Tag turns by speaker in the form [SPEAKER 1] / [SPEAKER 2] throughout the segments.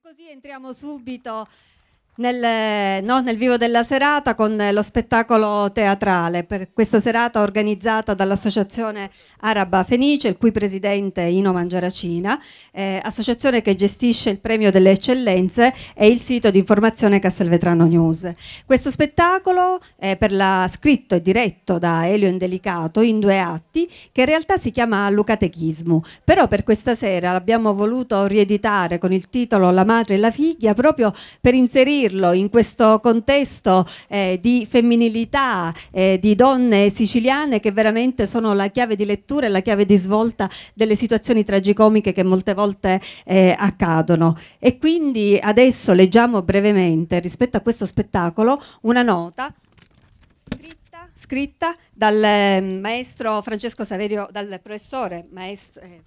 [SPEAKER 1] E così entriamo subito nel, no, nel, vivo della serata con lo spettacolo teatrale per questa serata organizzata dall'Associazione Araba Fenice, il cui presidente è Ino Mangiaracina, eh, associazione che gestisce il Premio delle Eccellenze e il sito di informazione Castelvetrano News. Questo spettacolo è per la, scritto e diretto da Elio Indelicato in due atti che in realtà si chiama Lucatechismo, però per questa sera l'abbiamo voluto rieditare con il titolo La madre e la figlia proprio per inserire dirlo, in questo contesto eh, di femminilità, eh, di donne siciliane che veramente sono la chiave di lettura e la chiave di svolta delle situazioni tragicomiche che molte volte eh, accadono. E quindi adesso leggiamo brevemente rispetto a questo spettacolo una nota scritta, scritta dal eh, maestro Francesco Saverio, dal professore maestro. Eh,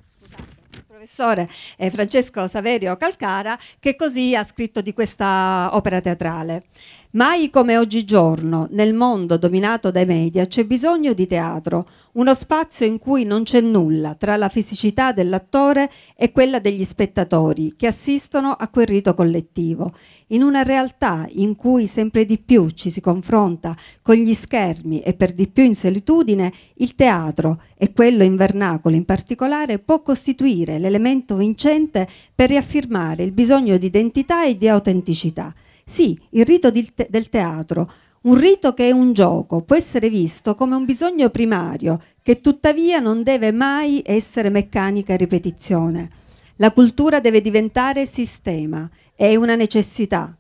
[SPEAKER 1] professore eh, Francesco Saverio Calcara che così ha scritto di questa opera teatrale. Mai come oggigiorno, nel mondo dominato dai media, c'è bisogno di teatro, uno spazio in cui non c'è nulla tra la fisicità dell'attore e quella degli spettatori che assistono a quel rito collettivo, in una realtà in cui sempre di più ci si confronta con gli schermi e per di più in solitudine, il teatro e quello in vernacolo in particolare può costituire l'elemento vincente per riaffermare il bisogno di identità e di autenticità. Sì, il rito del teatro, un rito che è un gioco, può essere visto come un bisogno primario, che tuttavia non deve mai essere meccanica ripetizione. La cultura deve diventare sistema, è una necessità.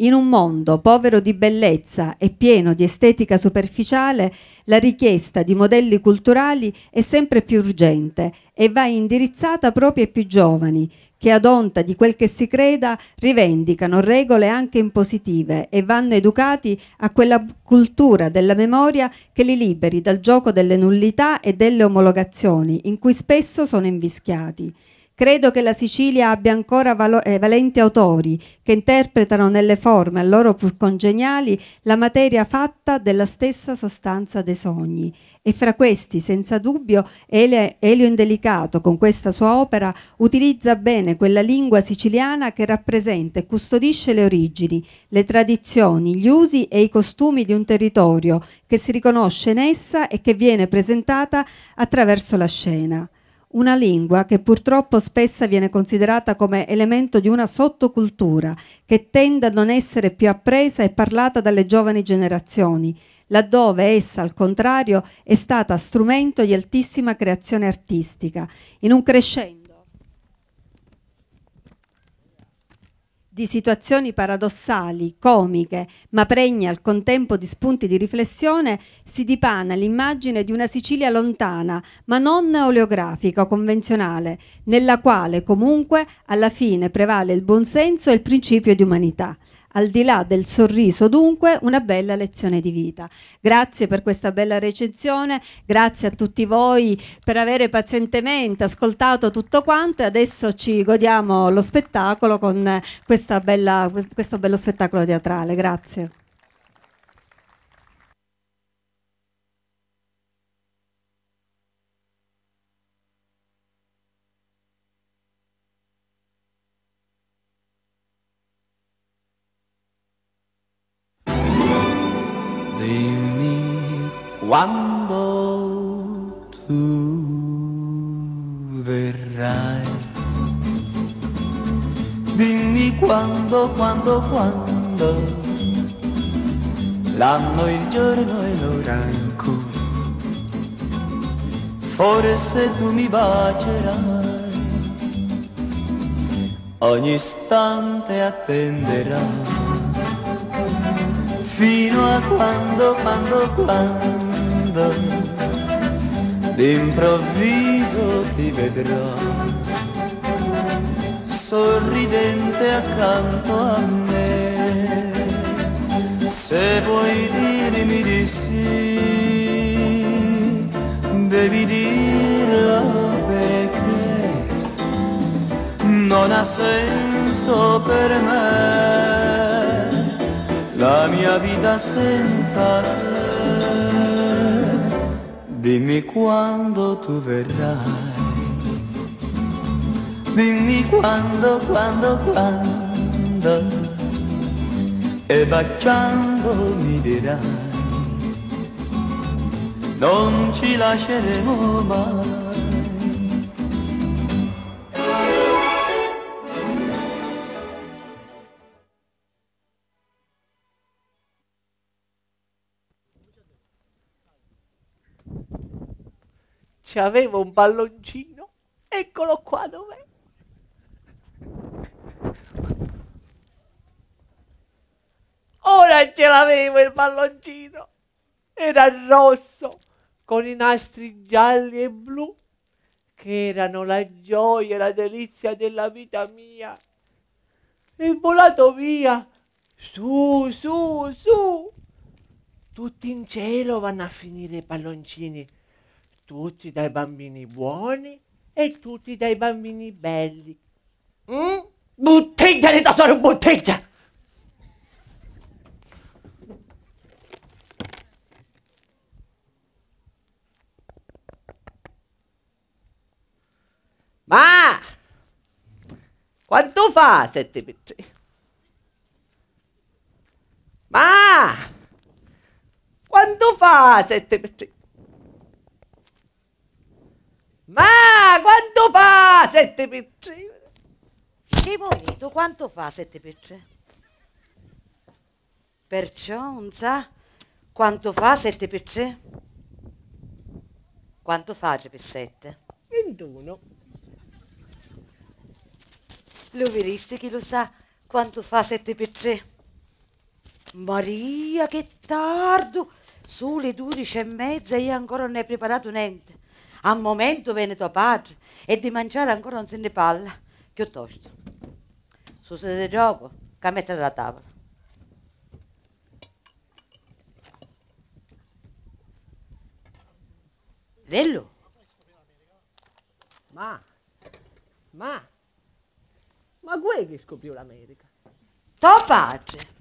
[SPEAKER 1] In un mondo povero di bellezza e pieno di estetica superficiale, la richiesta di modelli culturali è sempre più urgente e va indirizzata proprio ai più giovani, che ad onta di quel che si creda rivendicano regole anche impositive e vanno educati a quella cultura della memoria che li liberi dal gioco delle nullità e delle omologazioni in cui spesso sono invischiati. Credo che la Sicilia abbia ancora eh, valenti autori che interpretano nelle forme a loro pur congeniali la materia fatta della stessa sostanza dei sogni. E fra questi, senza dubbio, Ele Elio Indelicato, con questa sua opera, utilizza bene quella lingua siciliana che rappresenta e custodisce le origini, le tradizioni, gli usi e i costumi di un territorio che si riconosce in essa e che viene presentata attraverso la scena. Una lingua che purtroppo spesso viene considerata come elemento di una sottocultura che tende a non essere più appresa e parlata dalle giovani generazioni, laddove essa al contrario è stata strumento di altissima creazione artistica, in un crescente di situazioni paradossali, comiche, ma pregne al contempo di spunti di riflessione, si dipana l'immagine di una Sicilia lontana, ma non oleografica o convenzionale, nella quale comunque alla fine prevale il buonsenso e il principio di umanità. Al di là del sorriso, dunque, una bella lezione di vita. Grazie per questa bella recensione, grazie a tutti voi per aver pazientemente ascoltato tutto quanto e adesso ci godiamo lo spettacolo con bella, questo bello spettacolo teatrale. Grazie.
[SPEAKER 2] quando, quando. L'anno, il giorno e l'ora in cui forse tu mi bacerai. Ogni istante attenderai fino a quando, quando, quando d'improvviso ti vedrò sorridente accanto a me. Se vuoi dirmi di sì, devi dirlo perché non ha senso per me la mia vita senza te. Dimmi quando tu verrai Dimmi quando, quando, quando E baciando mi dirai Non ci lasceremo mai
[SPEAKER 3] C'aveva un palloncino, eccolo qua dov'è. Ora ce l'avevo il palloncino. Era rosso, con i nastri gialli e blu, che erano la gioia e la delizia della vita mia. E volato via, su, su, su. Tutti in cielo vanno a finire i palloncini, tutti dai bambini buoni e tutti dai bambini belli 응? 무탱자리 나서는 무탱자. Ma! Quanto fa sette metri? Ma! Quanto fa sette
[SPEAKER 4] metri? Ma! Quanto fa sette metri? momento quanto fa 7 per 3? Perciò non sa quanto fa 7 per 3? Quanto fa per 7? 21. Lo vedreste chi lo sa quanto fa 7 per 3? Maria, che tardo! Su 12 e mezza io ancora non ne ho preparato niente. A momento viene tuo padre e di mangiare ancora non se ne parla. Che tosto sede Succede dopo, cambiate la tavola. Dello? Ma,
[SPEAKER 3] ma, ma guai che scoprì l'America? Tuo padre.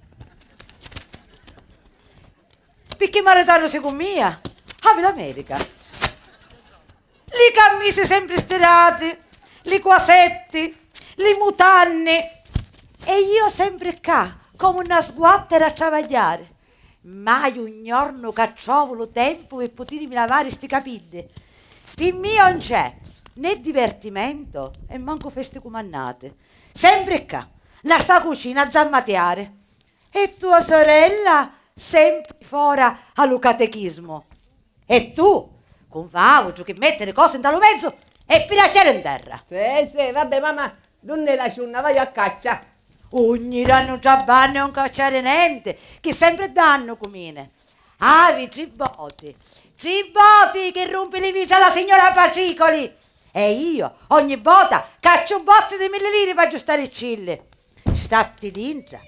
[SPEAKER 4] Perché maritarono con mia? Ave l'America. Li cammise sempre stirati, li quasetti, li mutanni, e io sempre qua, come una sguattera a travagliare. Mai un giorno cacciovolo tempo per potermi lavare sti capidde. Per mio non c'è né divertimento e manco feste comannate. Sempre qua, la sta cucina a zammateare. E tua sorella sempre fuori allo catechismo. E tu, con favo, giù che mettere cose in talo mezzo e pilacciare in terra. Sì, sì, vabbè, mamma, non ne lascio una, vai a caccia ogni danno già vanno non cacciare niente, che sempre danno comine. Avi Cibotti, Cibotti che rompe le vite alla signora Pacicoli. E io ogni volta caccio un botto di mille lire per aggiustare il cille. Statti dentro,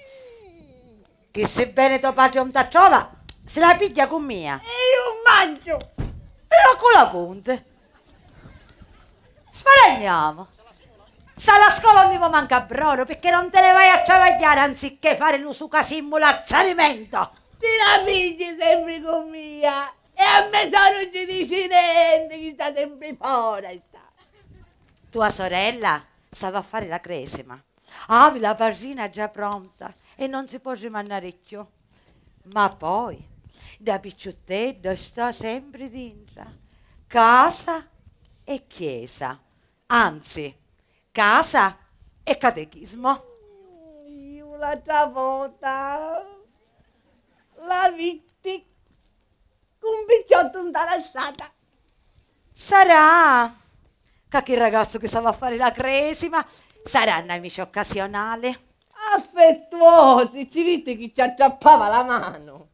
[SPEAKER 4] che sebbene tuo padre non ti trova, se la piglia con mia. E io mangio. E la con la ponte. Sparagniamo se la scuola non mi manca brodo perché non te ne vai a travagliare anziché fare l'usuca simulazionamento.
[SPEAKER 3] Ti rapisci sempre con mia e a me sono ci dici niente, che sta sempre fuori.
[SPEAKER 4] Tua sorella sa va a fare la cresima. Avi la pascina già pronta e non si può rimanere più. Ma poi, da picciottello sta sempre dentro, casa e chiesa. Anzi, casa e catechismo.
[SPEAKER 3] Io la volta la vitti con un picciotto in lasciata.
[SPEAKER 4] Sarà che il ragazzo che stava a fare la cresima sarà un amico occasionale. Affettuosi, ci vitti chi ci acciappava la mano.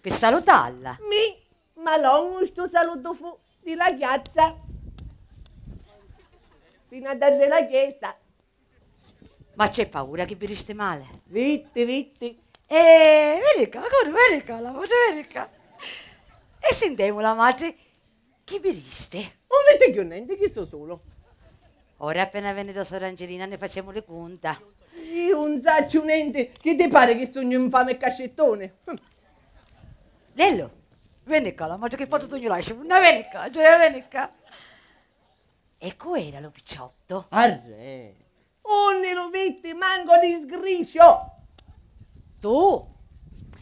[SPEAKER 4] Per salutarla. Mi,
[SPEAKER 3] ma l'ho un saluto fu di ragazza fino a dare
[SPEAKER 4] la chiesa. Ma c'è paura che vi male? Vitti, vitti. E eh, verica, ancora verica, la voce verica. E sentiamo la madre che vi riste. Non avete più niente, che sono solo. Ora appena da Sor Angelina ne facciamo le conta.
[SPEAKER 3] Io non saccio niente, che ti pare che
[SPEAKER 4] sogno infame e cascettone? Hm. Lello, venica, la madre che porta tu gli lasci, una vieni qua, cioè vieni qua. Ecco era lo picciotto.
[SPEAKER 5] Arre!
[SPEAKER 4] Onne lo mette manco di sgriscio! Tu,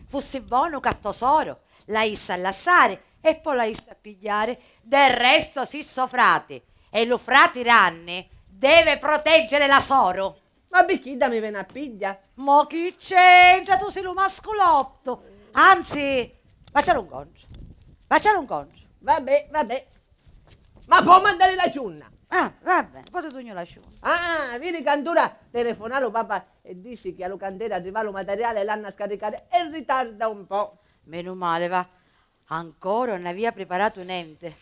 [SPEAKER 4] fosse buono cattosoro, la issa allassare e poi la issa pigliare, del resto si so frate. e lo frate ranne deve proteggere la soro. Ma perché da me ve una piglia? Ma chi c'entra? Tu sei lo mascolotto. Anzi, facciamo un concio. Facciamo un concio. Vabbè, vabbè. Ma può mandare la ciunna. Ah, va bene, poi tu sogno lasciuto.
[SPEAKER 3] Ah, vieni cantura, telefonalo papà e dici che allo cantiera arriva il materiale e l'hanno scaricato e ritarda un po'.
[SPEAKER 4] Meno male, va. Ancora non aveva preparato niente.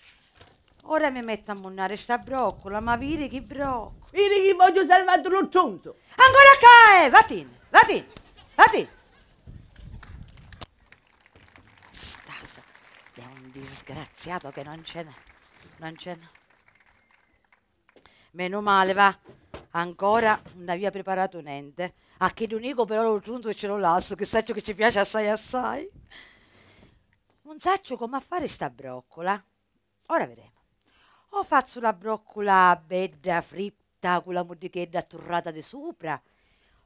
[SPEAKER 4] Ora mi metto a monnare sta broccola, ma vedi che broccola. Vedi che voglio salvare lo cionzo. Ancora qua, eh, vatin, vatin, vatin. Stasa, è un disgraziato che non ce n'è, non ce n'è. Meno male, va. Ancora non aveva preparato niente. A che l'unico però l'ho giunto e ce l'ho lasso, che saccio che ci piace assai assai. Non saccio come fare sta broccola. Ora vedremo. O faccio la broccola bella fritta con la modichetta turrata di sopra,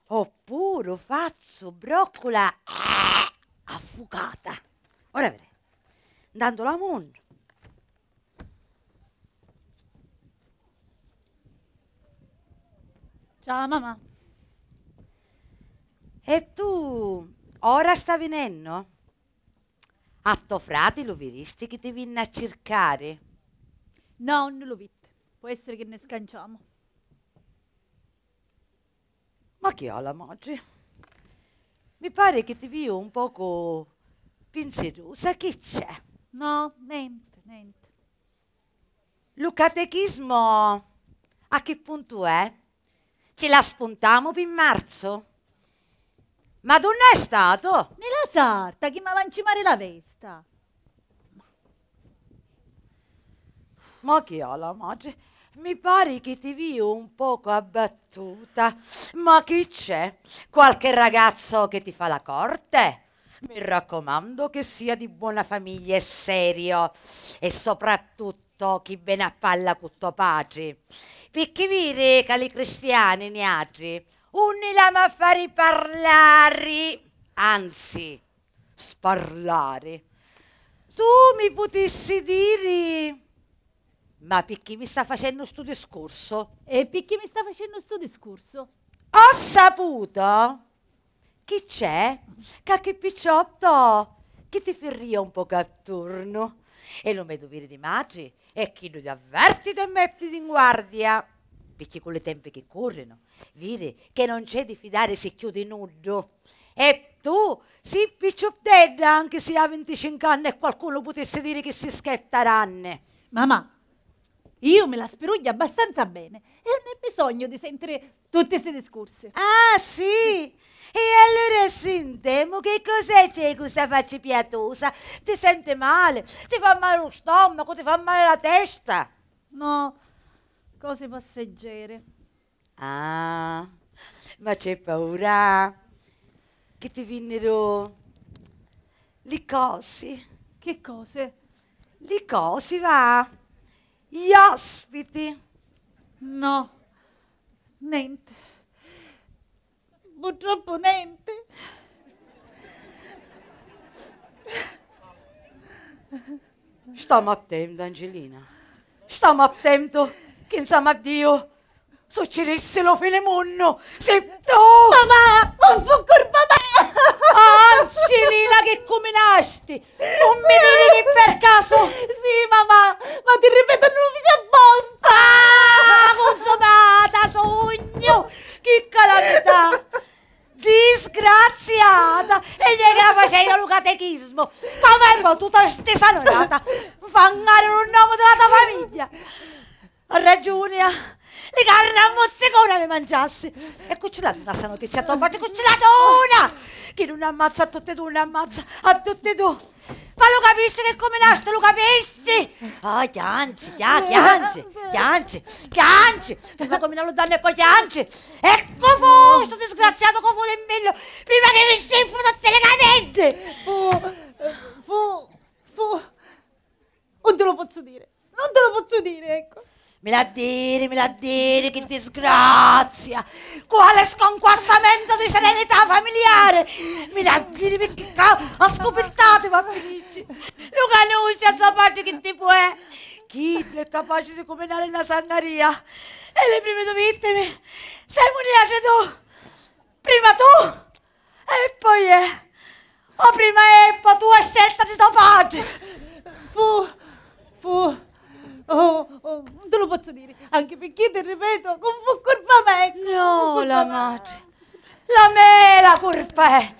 [SPEAKER 4] oppure faccio broccola eh, affugata. Ora vedremo. Dando la mondo. Ciao mamma. E tu ora sta venendo? A tuo frate lo vedesti che ti venne a cercare?
[SPEAKER 6] No, non lo vite. Può essere che ne scanciamo.
[SPEAKER 4] Ma che ha la moglie? Mi pare che ti vedo un poco pensierosa. Che c'è?
[SPEAKER 6] No, niente, niente.
[SPEAKER 4] Lo catechismo a che punto è? Ce la spuntiamo per marzo? Ma Madonna è stato!
[SPEAKER 6] Nella sarta, che mi va a incimare la vesta.
[SPEAKER 4] Ma che ho la moglie? Mi pare che ti vio un poco abbattuta. Ma chi c'è? Qualche ragazzo che ti fa la corte? Mi raccomando che sia di buona famiglia e serio. E soprattutto fatto chi bene a palla con tuo padre. Perché vire che le cristiane ne oggi unilam a fare parlare, anzi, sparlare. Tu mi potessi dire... Ma perché mi sta facendo sto discorso? E perché
[SPEAKER 6] mi sta facendo sto discorso?
[SPEAKER 4] Ho saputo chi c'è, che picciotto, che ti ferria un po' attorno e non mi dovere di magi e chi non ti avvertite e metti in guardia. Perché con le tempi che corrono, vedi che non c'è di fidare se chiudi nudo. E tu, si piccioptedda, anche se ha 25 anni e qualcuno potesse dire che si schetta
[SPEAKER 6] Mamma, io me la speruglio abbastanza bene e non ho bisogno di sentire tutte queste discorse. Ah, sì? E allora sentiamo
[SPEAKER 4] che cos'è c'è questa faccia pietosa? Ti sente male? Ti fa male lo stomaco? Ti fa male la testa? No,
[SPEAKER 6] cose passeggere.
[SPEAKER 4] Ah, ma c'è paura che ti vennero le cose.
[SPEAKER 6] Che cose?
[SPEAKER 4] Le cose, va. Gli ospiti. No,
[SPEAKER 6] niente. Purtroppo niente. Stiamo
[SPEAKER 4] attenti, Angelina. Stiamo attenti che insomma a Dio succedesse lo fenemonno se tu... Mamma, non fu colpa mia! Angelina, che
[SPEAKER 6] come nasti! Non mi dire che per caso... Sì, mamma, ma ti ripeto, non mi apposta! Ah, consumata, sogno! Che calamità! disgraziata
[SPEAKER 4] e gliela faceva lo catechismo come è tutta questa salonata fangare un nome della tua famiglia ragione le carne a mozzicone mi mangiassi e cucciolata una sta notizia tua parte cucciolata una che non ammazza a tutte e due non ammazza a tutte e due ma lo capisci che come nasta lo capisci? Ah, oh, chianzi, chia, chianzi, chianzi, Prima come non lo danno e poi chianzi. Ecco fu, sto disgraziato con fu del bello. Prima che mi si influenza
[SPEAKER 6] telecamente. Fu, fu, fu. Non te lo posso dire. Non te lo posso dire, ecco. Me la diri, me la diri, che
[SPEAKER 4] disgrazia! Quale sconquassamento di serenità familiare! Me la diri, perché ho scopettato, ma finisce! Luca Lucia, a sua parte che tipo è? Chi è capace di combinare la sandaria? E le prime due vittime sei munita tu! Prima tu! E poi è...
[SPEAKER 6] Eh. Oh, o prima è, poi tu hai scelta di tuo padre! Fu... fu... Oh, oh, te lo posso dire, anche perché ti ripeto, non fu colpa me. Ecco, no, la madre, la me la colpa è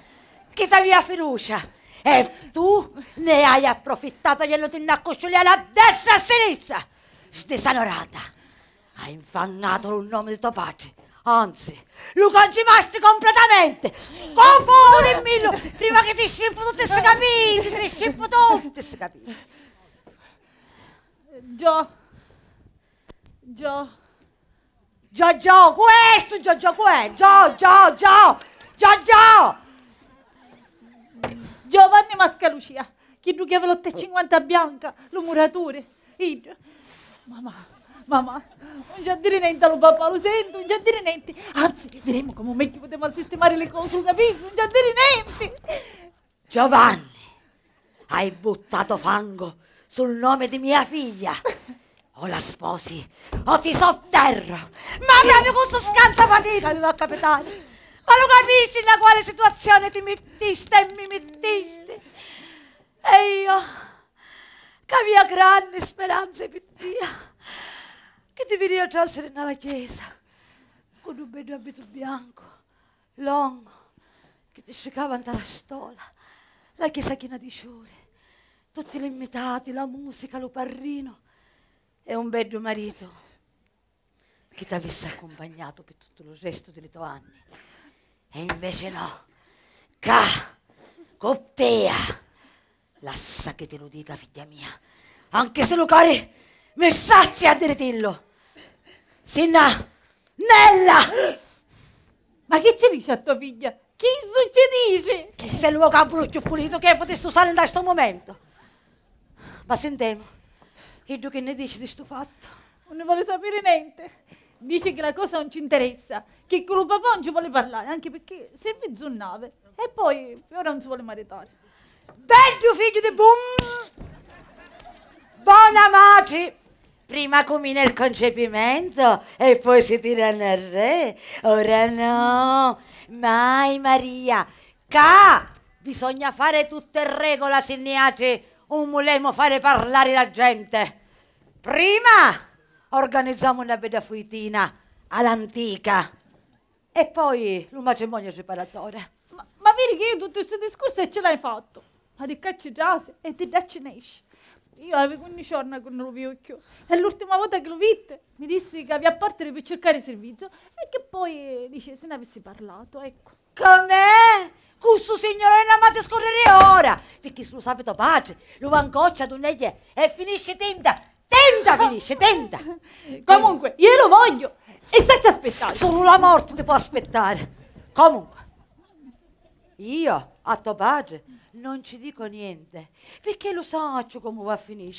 [SPEAKER 4] che t'aveva fiducia. E tu ne hai approfittato glielo ti accoscioliare a destra e a sinistra. Stisanorata, hai infangato il nome di tuo padre. Anzi, lo concimasti completamente! Confondimelo! Prima che ti
[SPEAKER 6] scippo tutti questi capiti! Ti scippo tutti questi capiti! Gio. Gio. Gio Gio, questo Gio Gio, que. Gio Gio Gio. Gio Gio. Giovanni Mascalucia. Chi tu che aveva 50 bianca, lo muratore. Io. Mamma, mamma, non c'è dire niente allo papà, lo sento, non c'è dire niente. Anzi, vedremo come meglio potremo sistemare le cose, capisci? Non c'è dire niente.
[SPEAKER 4] Giovanni, hai buttato fango sul nome di mia figlia. O la sposi, o ti sotterro. Ma proprio questo scansa fatica, mi va a capitare. Ma lo capisci in quale situazione ti mettiste e mi mettiste? E io, che avevo grandi speranze per Dio, che ti veniva a trasferire nella chiesa con un bel abito bianco, longo, che ti scicava andare a stola, la chiesa china di ciore tutti gli imitati, la musica, lo parrino e un bel marito che ti avesse accompagnato per tutto il resto dei tuoi anni. E invece no, ca, coptea, lassa che te lo dica figlia mia, anche se lo cari mi sazia a dirtillo. Sinna, nella! Ma che ci dice a tua figlia?
[SPEAKER 6] Chi succedisce?
[SPEAKER 4] Che se il luogo è pulito che potesse usare in questo momento. La sentiamo,
[SPEAKER 6] e tu che ne dici di sto fatto? Non ne vuole sapere niente. Dice che la cosa non ci interessa, che con lo papà non ci vuole parlare, anche perché serve zunnave. E poi ora non si vuole maritare. Bello figlio di bum!
[SPEAKER 4] Buona maci! Prima comina il concepimento e poi si tira nel re. Ora no, mai Maria. Ca! Bisogna fare tutte regole, signati o volemo fare parlare la gente. Prima organizziamo una bella fuitina all'antica e poi un matrimonio separatore.
[SPEAKER 6] Ma, ma vedi che io tutte queste discusse ce l'hai fatto. Ma di cacci già e di dacci ne esci. Io avevo 15 anni con lo vecchio e l'ultima volta che lo viste mi disse che aveva partito per cercare servizio e che poi dice se ne avessi parlato, ecco. Com'è? Questo signore non amate scorrere
[SPEAKER 4] ora, perché se lo sapete pace, lo vancoccia d'uneglia
[SPEAKER 6] e finisce
[SPEAKER 4] tenta, tenta finisce, tenta.
[SPEAKER 6] Comunque,
[SPEAKER 4] io lo voglio e se ci aspettare. Solo la morte ti può aspettare. Comunque, io a tuo padre non ci dico niente, perché lo so come va a finire.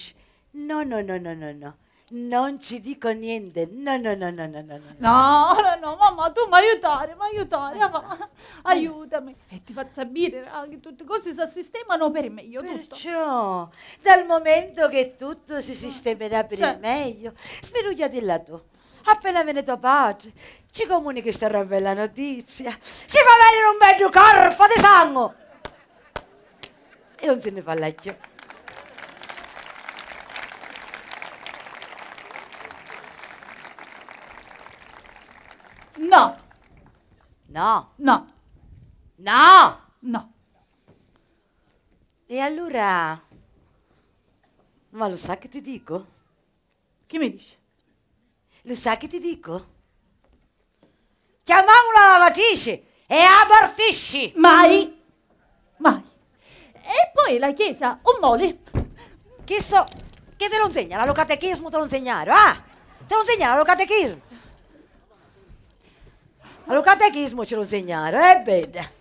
[SPEAKER 4] No, no, no, no, no, no. Non ci dico niente. No, no, no, no, no, no. No,
[SPEAKER 6] no, no, mamma, tu mi aiutare, mi aiutare, mamma. aiutami. E ti faccio sapere che tutte cose si sistemano per il meglio. Perciò, tutto. dal momento che tutto
[SPEAKER 4] si sistemerà per cioè. il meglio, smirugliatela tu. Appena viene tuo padre, ci comunichi questa bella notizia. Ci fa venire un bel corpo di sangue. E non se ne fa la chiave.
[SPEAKER 6] No. No. No. No. No.
[SPEAKER 4] E allora... Ma lo sa che ti dico? Che mi dici? Lo sa che ti dico? Chiamiamo la lavatrice e abortisci! Mai! Mai! E poi la chiesa, un mole! Che so, che te lo insegna catechismo te lo insegnare, ah! Te lo insegna catechismo! Allo catechismo ce lo insegnano, eh bene.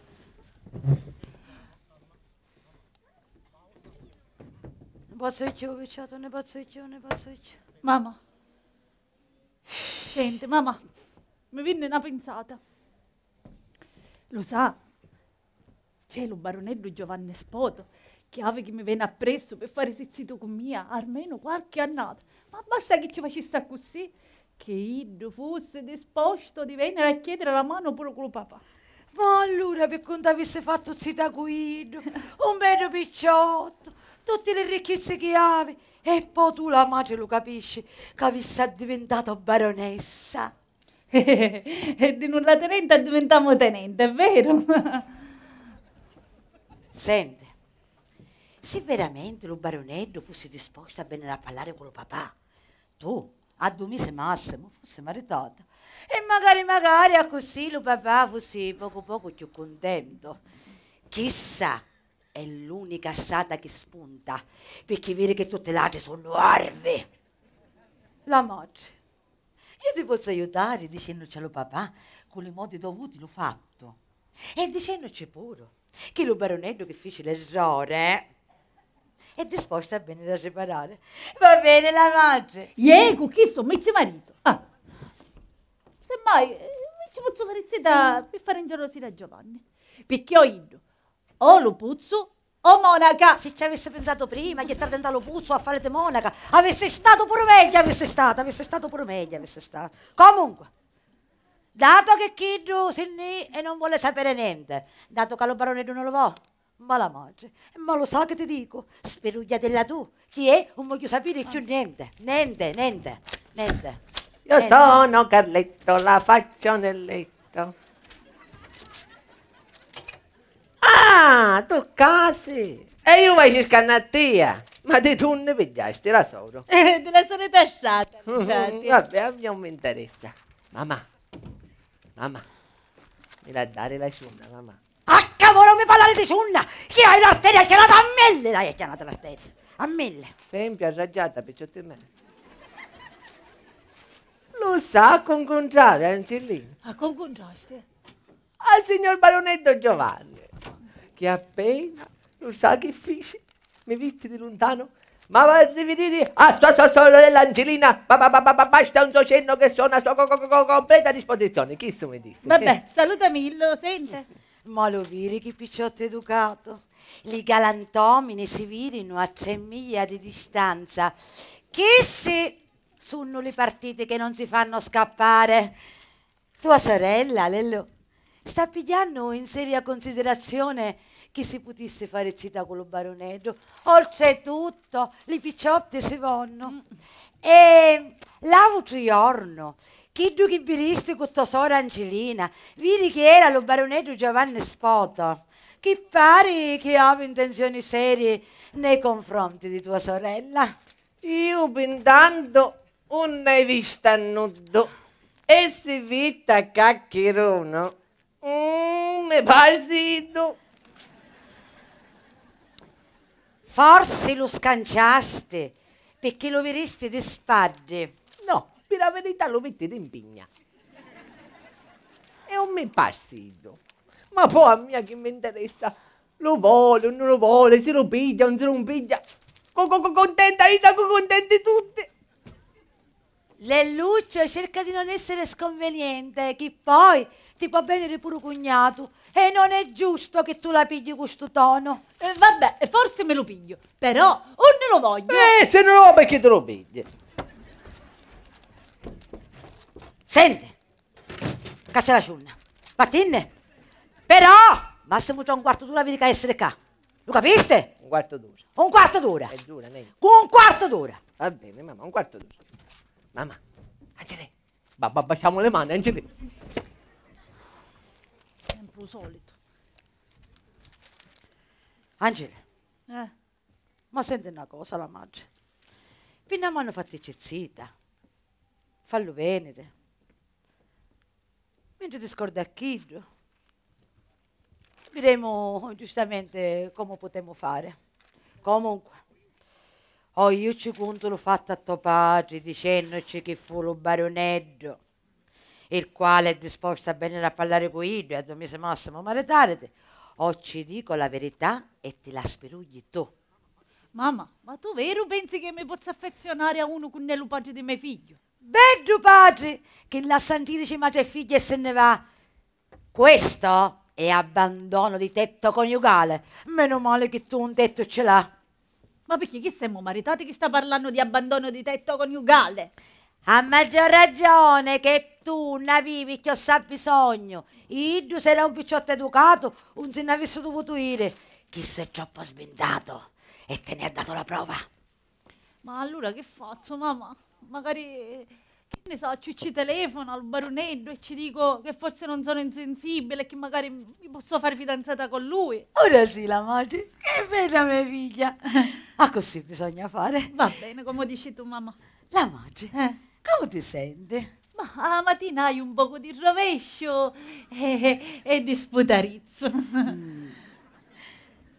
[SPEAKER 4] Ne posso io, cicciato, ne posso
[SPEAKER 6] io, ne posso io. Mamma. Senti, mamma, mi viene una pensata. Lo sa, c'è lo baronello Giovanni Spoto, chiave che mi viene appresso per fare sizzito con mia, almeno qualche annata. Ma basta che ci facesse così che Iddo fosse disposto di venire a chiedere la mano pure con papà. Ma allora per quanto avesse fatto zita
[SPEAKER 4] Guido, un vero picciotto, tutte le ricchezze che avevi, e poi
[SPEAKER 6] tu la madre lo capisci, che avesse diventato baronessa. e di nulla tenente diventiamo tenente, è vero?
[SPEAKER 4] Senti, se veramente lo baronetto fosse disposto a venire a parlare con lo papà, tu a due mesi massimo fosse maritata. E magari, magari a così lo papà fosse poco poco più contento. Chissà, è l'unica sciata che spunta, perché vede che tutte le altre sono arve. La madre. Io ti posso aiutare dicendoci allo papà, con i modi dovuti l'ho fatto. E dicendoci pure che lo baronello che fece l'errore eh e disposta a bene da separare.
[SPEAKER 6] Va bene la madre. Ieco, chi so, mi c'è marito. Ah. Semmai, eh, mi ci posso fare zitta per fare ingelosire a Giovanni. Perché ho io o lo puzzo o monaca. Se ci avesse pensato prima che tarda lo puzzo a fare te monaca,
[SPEAKER 4] avesse stato pure meglio, avesse stato, avesse stato pure meglio, avesse stato. Comunque, dato che Kiddu se ne e non vuole sapere niente, dato che lo barone non lo vuole, ma la madre, eh, ma lo sa che ti dico, sperugliatela tu, chi è? Non voglio sapere più niente, niente, niente, niente. Io niente. sono Carletto, la
[SPEAKER 3] faccio nel letto. Ah, tu casi! E io vai cercando a te, ma di tu ne pigliasti la solo.
[SPEAKER 6] Eh, te la sono tasciata, infatti.
[SPEAKER 3] Vabbè, a me non mi interessa. Mamma, mamma, mi la dare la ciuna, mamma
[SPEAKER 6] mi parlare di
[SPEAKER 4] ciunna! Chi hai la stella chiamata a mille Dai, l'hai chiamata la stella! A mille! Sempre arraggiata,
[SPEAKER 3] picciotti me. Lo sa conconciare, Angelina.
[SPEAKER 6] A conconciaste? Eh,
[SPEAKER 3] Al signor baronetto Giovanni, che appena lo sa che fece, mi vitti di lontano ma va a rivedere a ah, sua, sua sorella Angelina, basta un suo cenno che sono a sua completa disposizione. Chi mi disse? Vabbè,
[SPEAKER 4] salutami, lo sente. Ma lo viri che picciotto educato. Li galantomini si virino a 3 miglia di distanza. Che se sono le partite che non si fanno scappare. Tua sorella, Lello, sta pigliando in seria considerazione che si potesse fare città con lo baronello. Oltretutto, le picciotti si vanno. Mm. E l'altro giorno tu che biristi con tua sora Angelina, vedi che era lo baronetto Giovanni Spoto, che pare che aveva intenzioni serie nei confronti di tua sorella. Io intanto non ne vista nudo e si vita cacchirono.
[SPEAKER 3] Mm, mi
[SPEAKER 4] parsito. Forse lo scanciaste perché lo vedesti di spalle per la verità lo mettete in pigna.
[SPEAKER 3] E un me passito. Ma poi a mia che mi interessa, lo vuole o non lo vuole, se lo piglia o non se lo piglia. Co -co -co contenta Ida, contente
[SPEAKER 4] tutte. Lelluccio cerca di non essere sconveniente, chi poi ti può venire pure cugnato. E non è giusto che tu la pigli questo
[SPEAKER 6] tono. Eh, vabbè, forse me lo piglio, però o ne lo voglio.
[SPEAKER 4] Eh, se non lo voglio, perché te lo pigli? Senti, caccia la ciunna, mattinne, però, massimo c'è un quarto d'ora vedi che essere qua. Lo capiste?
[SPEAKER 3] Un quarto d'ora.
[SPEAKER 4] Un quarto d'ora. È dura, ne? Un quarto d'ora.
[SPEAKER 3] Va bene, mamma, un quarto d'ora. Mamma, Angele, babba, baciamo le mani, Angele.
[SPEAKER 6] Sempre solito.
[SPEAKER 4] Angele. Eh? Ma senti una cosa, la magia. Pinna mi hanno fatto zitta. Fallo venere mentre ti scorda acchiggio. Vedremo giustamente come potremo fare. Comunque, oh, io ci conto l'ho fatto a tuo padre dicendoci che fu lo baroneggio il quale è disposto a venire a parlare con io e a dormire massimo maritarete, o oh, ci dico la verità e te la spirugli tu.
[SPEAKER 6] Mamma, ma tu vero pensi che mi possa affezionare a uno con nello padre di mio figlio? Bello padre che la santifice madre e
[SPEAKER 4] figlia e se ne va. Questo è abbandono di tetto coniugale. Meno male che tu un tetto ce l'ha.
[SPEAKER 6] Ma perché chi siamo maritati che sta parlando di abbandono di tetto coniugale? A maggior ragione che tu non vivi
[SPEAKER 4] che sa bisogno. Io se era un picciotto educato, non se ne avesse dovuto dire. Chi è troppo
[SPEAKER 6] sbindato e
[SPEAKER 4] te ne ha dato la prova.
[SPEAKER 6] Ma allora che faccio, mamma? magari che ne so, ci, ci telefono al baronello e ci dico che forse non sono insensibile e che magari mi posso fare fidanzata con lui.
[SPEAKER 4] Ora sì, la moglie, che bella mia figlia. Ma così bisogna fare. Va
[SPEAKER 6] bene, come dici tu, mamma. La moglie, eh.
[SPEAKER 4] come ti senti?
[SPEAKER 6] Ma alla mattina hai un poco di rovescio e, e di sputarizzo. Mm.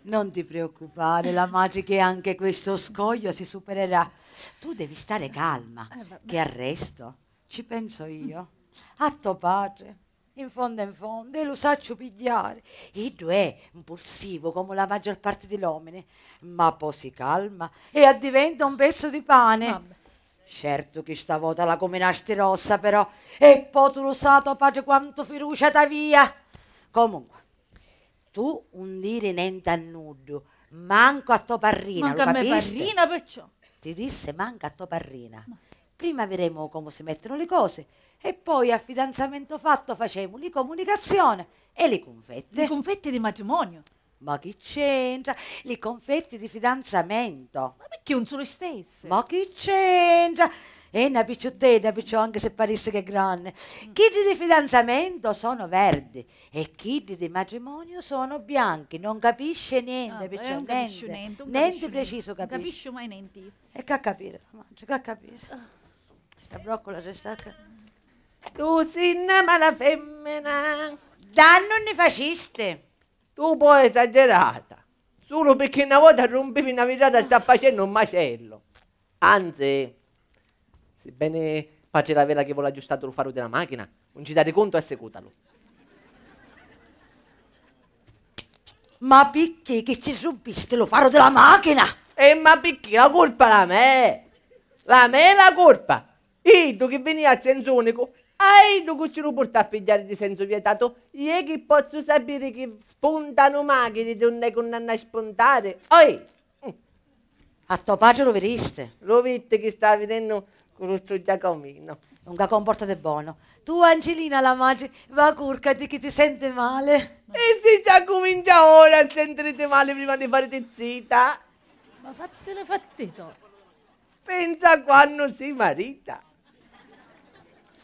[SPEAKER 4] Non ti preoccupare, la magia che anche questo scoglio si supererà tu devi stare calma, eh, che arresto, ci penso io. Atto pace, in fondo in fondo, e lo saccio pigliare. E è impulsivo come la maggior parte degli uomini, ma poi si calma e addiventa un pezzo di pane. Vabbè. Certo che stavolta la combinasti rossa, però, e poi tu lo sai, tua pace quanto fiducia ta via. Comunque, tu un dire niente a nudo, manco a tua parrina, manco lo a me parrina perciò ti disse manca toparrina. Ma. Prima vedremo come si mettono le cose e poi a fidanzamento fatto facciamo le comunicazioni e le confette. Le confette di matrimonio? Ma che c'entra? Le confette di fidanzamento. Ma perché un solo stesso? Ma che c'entra? e ne picciò te, ne picciò anche se parisse che grande. Chiti di fidanzamento sono verdi e chiti di matrimonio sono bianchi, non capisce niente, ah, picciò, niente, capisce niente, niente preciso capisce. Non capisce mai niente. E che capire, mangia, che capire. Questa ah. broccola resta accanto. Tu sei una mala
[SPEAKER 3] femmina. Danno ne faciste. Tu puoi esagerata. Solo perché una volta rompevi una virata sta facendo un macello. Anzi, Sebbene faccia la vela che vuole aggiustare lo faro della macchina, non ci date conto, e eh, esecutalo.
[SPEAKER 4] Ma perché
[SPEAKER 3] che ci subiste lo faro della macchina? E eh, ma perché la colpa la me? La me è la colpa. Io che veniva a senso unico, e io che ci lo porta a pigliare di senso vietato, io che posso sapere che spuntano macchine donne con nanna spuntate. Oi!
[SPEAKER 4] A sto pace lo vediste?
[SPEAKER 3] Lo vedi che
[SPEAKER 4] sta vedendo Cruzzo già comino. Un ga comportate buono. Tu Angelina la mangi, va curcati che ti sente male. E eh se già comincia ora a sentirete
[SPEAKER 3] male prima di farete zita?
[SPEAKER 6] Ma fatele
[SPEAKER 3] fattito. Pensa quando si marita.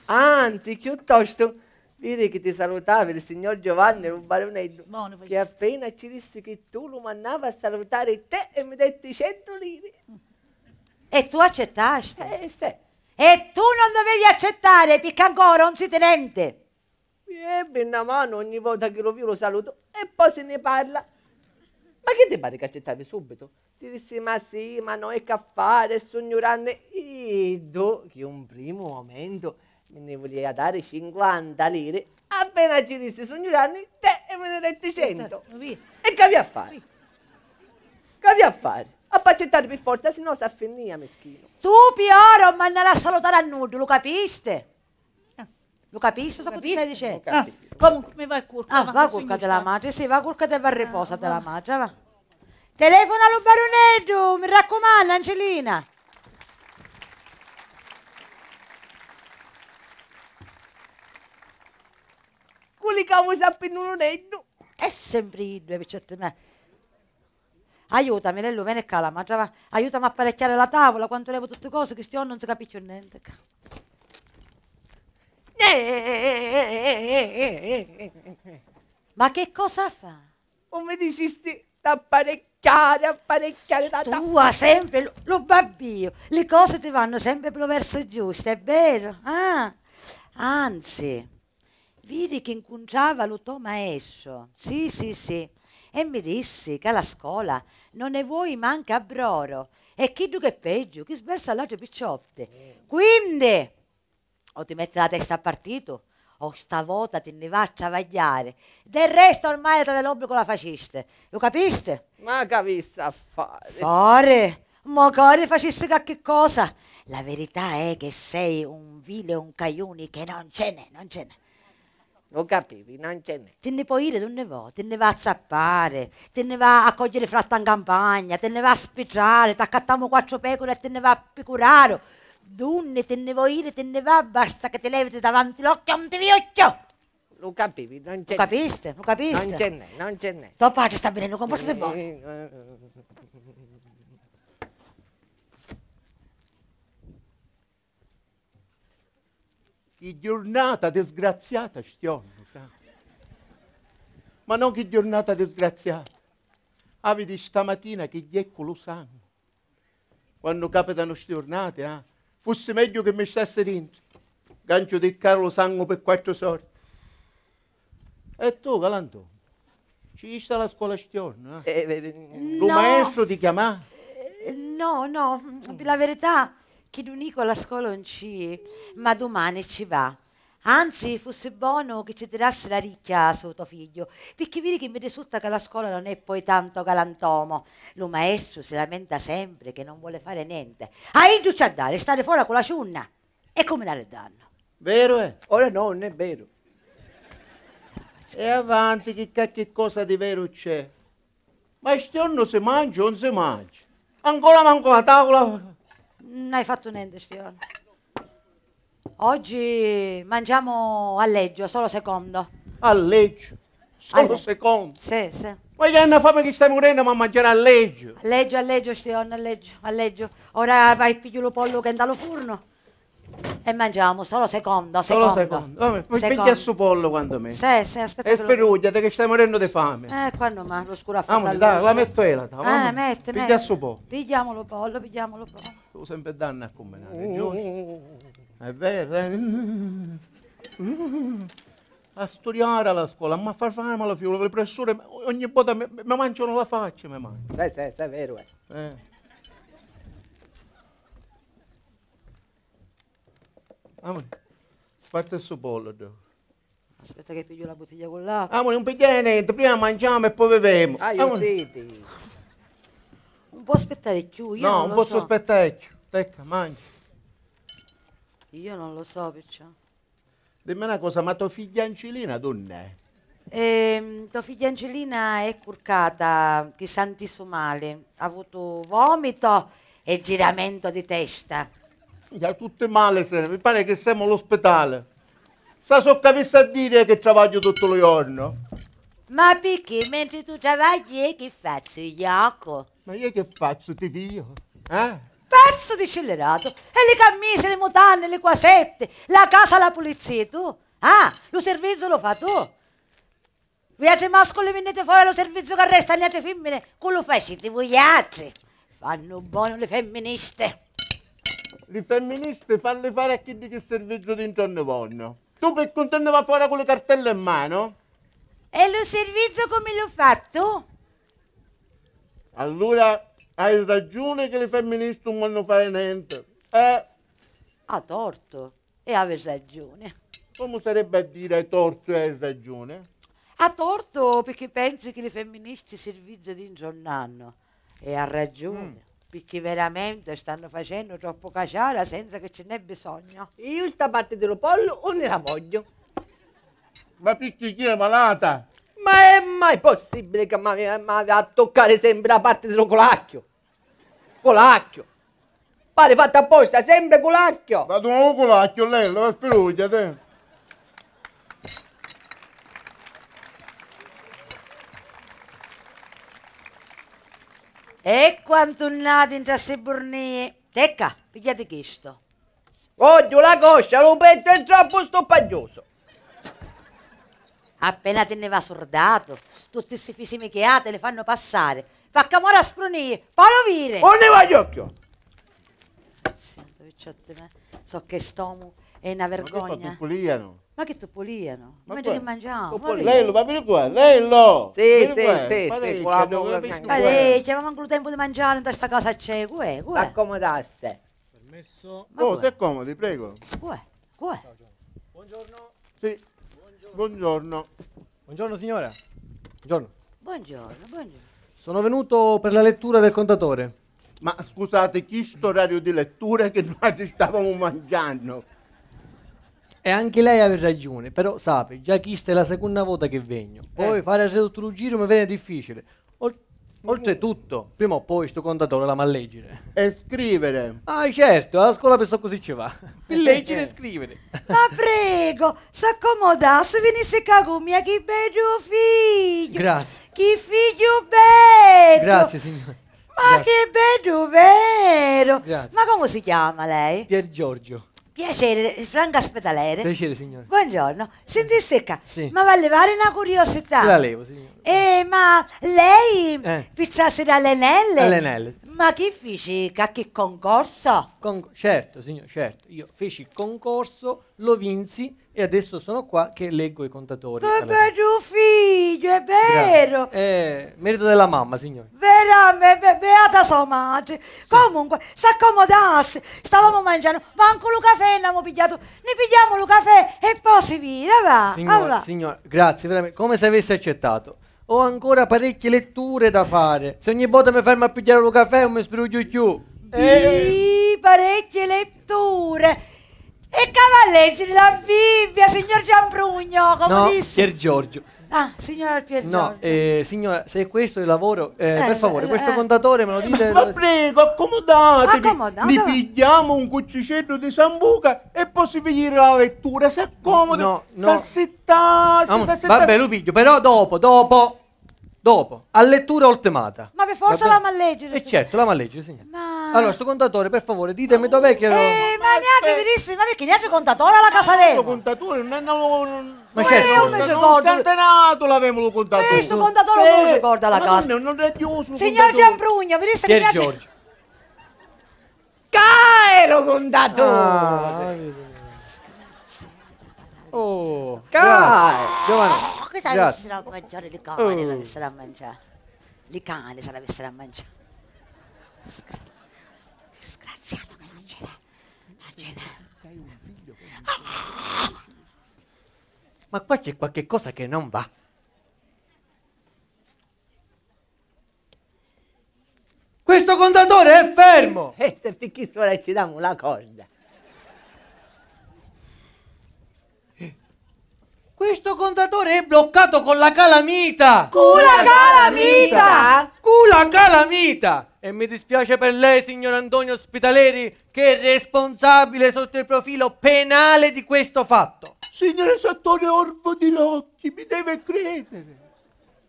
[SPEAKER 3] Anzi, piuttosto, vedi che ti salutava il signor Giovanni Rubaronello, baronetto, che appena ci disse che tu lo mandava a salutare te e mi detti 100 lire. E tu
[SPEAKER 4] accettasti? Eh, sì. E tu non dovevi accettare, perché ancora non si tenente.
[SPEAKER 3] Mi ebbe una mano ogni volta che lo vi lo saluto e poi se ne parla. Ma che ti pare che accettavi subito? Ti disse, ma sì, ma no, e caffare, e sognorane. Ido, che un primo momento me ne voleva dare 50 lire, appena ci disse sognorane, te e me ne dette 100. E capi a fare? Capi a fare? A Appaccettare per forza, se no si affennia meschino. Tu,
[SPEAKER 4] Piero, ma non la salutare a nudo, lo capiste? Ah. Lo capiste? So cosa stai dicendo? Ah.
[SPEAKER 6] comunque, mi vai a curca. Ah, va a curca della
[SPEAKER 4] madre, sì, va a curca della ah, riposa ah, della madre, va. Telefona allo baronetto, mi raccomando, Angelina. Quelli che avevo sempre in un onetto. È sempre il per certe me aiutami, lei lo viene e calama, aiutami a apparecchiare la tavola, quanto levo tutte cose, che Cristiano non si capisce niente. Ma che cosa fa? Come dicisti apparecchiare, apparecchiare la tavola? Tua sempre, lo, lo babbio, le cose ti vanno sempre per lo verso giusto, è vero? Ah, anzi, vedi che incontrava lo tuo maestro, sì sì sì, e mi dissi che alla scuola non ne vuoi manca a broro. E chi che peggio, chi sversa all'altro picciotte. Quindi, o ti metti la testa a partito, o stavolta te ne va a ciavagliare. Del resto ormai te l'obbligo la faciste. Lo capiste? Ma capiste a fare. Fare? Ma core facesse qualche cosa. La verità è che sei un vile, un caiuni che non ce n'è, non ce n'è. Lo capivi, non c'è niente. Te ne puoi ire, ir ne vuoi, te ne va a zappare, te ne va a cogliere fratta in campagna, te ne va a spicciare, ti accattiamo quattro pecore e te ne va a picurare. Dunne, te ne vuoi ire, te ne va, basta che te levi davanti l'occhio, non ti vi Lo capivi, non c'è Lo capiste, lo capiste. Non c'è niente, non c'è niente. Tuo padre sta venendo, di
[SPEAKER 3] buono.
[SPEAKER 7] Che giornata disgraziata stiamo. Ma non che giornata disgraziata. Avete stamattina che gli ecco lo sangue. Quando capitano queste giornate, eh, ah, fosse meglio che mi stesse dentro. Gancio di Carlo sangue per quattro sorti. E tu, Galantone, ci sta la scuola stiorno? Ah? Eh?
[SPEAKER 4] Eh, no. maestro ti chiamava? Eh, no, no, per la verità che non dico scuola non ci, ma domani ci va. Anzi, fosse buono che ci tirasse la ricchia suo tuo figlio, perché vedi che mi risulta che la scuola non è poi tanto galantomo. Lo maestro si lamenta sempre che non vuole fare niente. A ah, induce a dare, stare fuori con la ciunna. E come la le danno? Vero eh? Ora no, non è vero.
[SPEAKER 7] E avanti, che cacchio cosa di vero c'è? Ma storno si mangia o non si mangia? Ancora manco la tavola
[SPEAKER 4] non hai fatto niente Stefano. Oggi mangiamo alleggio, solo secondo. Alleggio? Solo alleggio. secondo? Sì, sì. Ma che hanno fame che stai morendo ma mangiare alleggio? Alleggio, alleggio Stefano, alleggio, alleggio. Ora vai pigliare lo pollo che è andato al forno. E mangiamo solo secondo, secondo. Solo secondo. Vabbè, mi sveglia su
[SPEAKER 7] pollo quando me. Sì, sì, aspetta. E sferugliate che stai morendo di fame.
[SPEAKER 4] Eh, quando ma lo scuro a dai, la
[SPEAKER 7] metto elata. Vamo. Ah, eh, metti, Piglia metti. su pollo.
[SPEAKER 4] Pigliamolo pollo, pigliamolo pollo.
[SPEAKER 7] Tu sempre danno a
[SPEAKER 4] combinare, uh, giusto?
[SPEAKER 7] È vero, uh, A studiare alla scuola, ma far fame alla fiola, le pressure, ogni volta mi, mi mangiano la faccia, mi mangiano.
[SPEAKER 3] Sì, sì, è vero, eh.
[SPEAKER 7] eh. Amore, parte il suo pollo.
[SPEAKER 4] Aspetta che piglio la bottiglia con
[SPEAKER 7] l'acqua. Amore, non pigliare niente, prima mangiamo e poi beviamo. Ah, io
[SPEAKER 4] senti. Non può aspettare più, io no, non, non posso so.
[SPEAKER 7] aspettare più. Tecca, mangi.
[SPEAKER 4] Io non lo so, perciò. Dimmi una cosa, ma tua figlia Angelina donna eh, tua figlia Angelina è curcata di male. ha avuto vomito e giramento di testa. Già tutto male, mi pare che siamo all'ospedale. Sa so che vi a
[SPEAKER 7] dire che lavoraglio tutto il giorno.
[SPEAKER 4] Ma perché mentre tu lavori e eh, che faccio, Iaco? Ma io che faccio, ti dio? Eh? Pezzo di scellerato! E le cammise, le mutande, le quasette, la casa, la pulizia, tu? Ah, lo servizio lo fa tu? Viace mascoli venite fuori allo servizio che resta, niente femmine, quello fai siete voi altri. Fanno buono le femministe
[SPEAKER 7] le femministe fanno fare a chi di che servizio d'intorno vogliono.
[SPEAKER 4] Tu per contorno va fuori con
[SPEAKER 7] le cartelle in mano? E lo servizio come l'ho fatto? Allora hai ragione che le femministe non vanno fare niente. Eh? Ha torto e avevi ragione. Come sarebbe a dire hai torto e hai ragione?
[SPEAKER 4] Ha torto perché pensi che le femministe servizio di d'intorno hanno. E ha ragione. Mm perché veramente stanno facendo troppo caciara senza che ce n'è bisogno. Io sta parte dello pollo o ne la voglio?
[SPEAKER 3] Ma perché chi è malata? Ma è mai possibile che mi va a toccare sempre la parte dello colacchio? Colacchio! Pare fatta apposta, sempre colacchio! Ma tu non colacchio, lei, lo sperugia, te!
[SPEAKER 4] E quanto nato in Trassebornie? Tecca, pigliate questo. Voglio la coscia, lo petto è troppo stupagnoso. Appena te ne va sordato, tutte queste fisime che le fanno passare. Fa camora a spronire, palo vire. O ne voglio occhio. Sento che So che stomo, è una vergogna. Ma che ma che topolino, ma che mangiamo. Topoli. Lello, ma vieni qua, Lello! Sì, sì, qua. sì, parecchia, sì, parecchia, parecchia, ma manco il tempo di mangiare in questa casa c'è, guè, guè. Accomodaste.
[SPEAKER 8] Permesso.
[SPEAKER 4] Ma oh, ti accomodi, prego. Guè, guè. Buongiorno. Sì.
[SPEAKER 7] Buongiorno. Buongiorno. Buongiorno signora. Buongiorno.
[SPEAKER 4] Buongiorno, buongiorno.
[SPEAKER 7] Sono
[SPEAKER 9] venuto per la lettura del contatore.
[SPEAKER 7] Ma scusate, chi sto orario di lettura che
[SPEAKER 9] noi stavamo mangiando? E anche lei aveva ragione, però sappi, già questa è la seconda volta che vengo. Eh. Poi eh. fare tutto il giro mi viene difficile. Oltretutto, prima o poi sto contatore la malleggere. E scrivere. Ah, certo, alla scuola penso così ci va. Leggere e scrivere.
[SPEAKER 4] Ma prego, s'accomodasse, venisse cagumia, che bello figlio. Grazie. Che figlio bello. Grazie, signore. Ma Grazie. che bello vero. Grazie. Ma come si chiama lei? Pier Giorgio. Piacere, Franca Spedalere. Piacere, signore. Buongiorno. Senti secca, sì. ma va a levare una curiosità. La levo, signore. Eh, ma lei eh.
[SPEAKER 9] pizzasse dalle nelle? Dalle nelle. Ma chi fece qualche concorso? Con... certo, signor, certo. Io feci il concorso, lo vinsi e adesso sono qua che leggo i contatori. Ma per
[SPEAKER 4] tuo figlio, è vero!
[SPEAKER 9] Eh, merito della mamma, signore.
[SPEAKER 4] Veramente, beata sua madre. Sì. Comunque, accomodasse. Stavamo mangiando, ma anche lo caffè abbiamo pigliato. Ne pigliamo lo caffè e poi si vira, va. Signora, ah, allora.
[SPEAKER 9] signor grazie, veramente. Come se avesse accettato ho ancora parecchie letture da fare. Se ogni volta mi fermo a pigliare un caffè non mi sbruglio più. Eh.
[SPEAKER 4] parecchie letture. E cavalleggi la Bibbia, signor Giambrugno, come no, dici? Pier Giorgio. Ah, signora Alpier No,
[SPEAKER 9] eh, signora, se questo è il lavoro, eh, eh, per favore, eh, questo eh. contatore me lo dite. Ma
[SPEAKER 7] prego, accomodatevi. Mi pigliamo un cuccicello di sambuca e posso finire la lettura. Si accomoda. No, no. S'assettarsi,
[SPEAKER 9] no, s'assettarsi. Vabbè, lo piglio, però dopo, dopo. Dopo, a lettura ultimata. Ma per forza Vabbè. la malleggere. E eh, certo, la malleggere, signora.
[SPEAKER 4] Ma... Allora, sto
[SPEAKER 9] contatore, per favore, ditemi dov'è che... Eh, lo... ma
[SPEAKER 4] neanche mi disse, ma perché neanche contatore alla ah, casa lei? Il contatore non è... Non... Ma eh, certo. Io invece cordo. Nonostante nato l'avevamo contato. Questo eh, contatore non si eh, ricorda la casa. Non è più sul Signor Giambrugna, vedete che piace... Giorgio. Caelo contatore. Ah, oh, Cai, Giovanni. Oh, che sarà oh. a mangiare le cane, oh. sarà a mangiare. Le cane se la sarà a mangiare. Disgraziato che non ce n'è.
[SPEAKER 9] Non ce n'è. Hai un figlio. Ah ma qua c'è qualche cosa che non va.
[SPEAKER 3] Questo contatore è fermo! E eh, se picchissore ci diamo la corda.
[SPEAKER 9] Questo contatore è bloccato con la calamita! Con calamita! Con calamita! E mi dispiace per lei, signor Antonio Spitaleri, che è responsabile sotto il profilo penale di questo fatto. Signore Sattone Orvo
[SPEAKER 7] di Locchi, mi deve credere.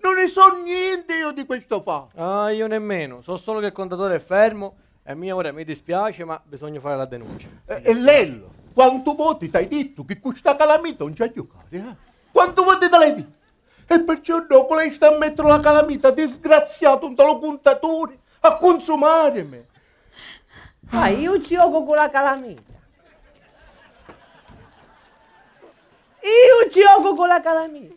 [SPEAKER 9] Non ne so niente io di questo fatto. Ah, io nemmeno. So solo che il contatore è fermo e mia ora mi dispiace, ma bisogna fare la denuncia.
[SPEAKER 7] E, eh, e Lello, quanto voti ti hai detto che questa calamita non c'è più cara? Eh? Quanto voti te l'hai detto? E perciò dopo lei sta a mettere la calamita, disgraziato, un talo
[SPEAKER 3] contatore, a consumarmi. Ma ah, io gioco con la calamita. Io gioco con la calamita.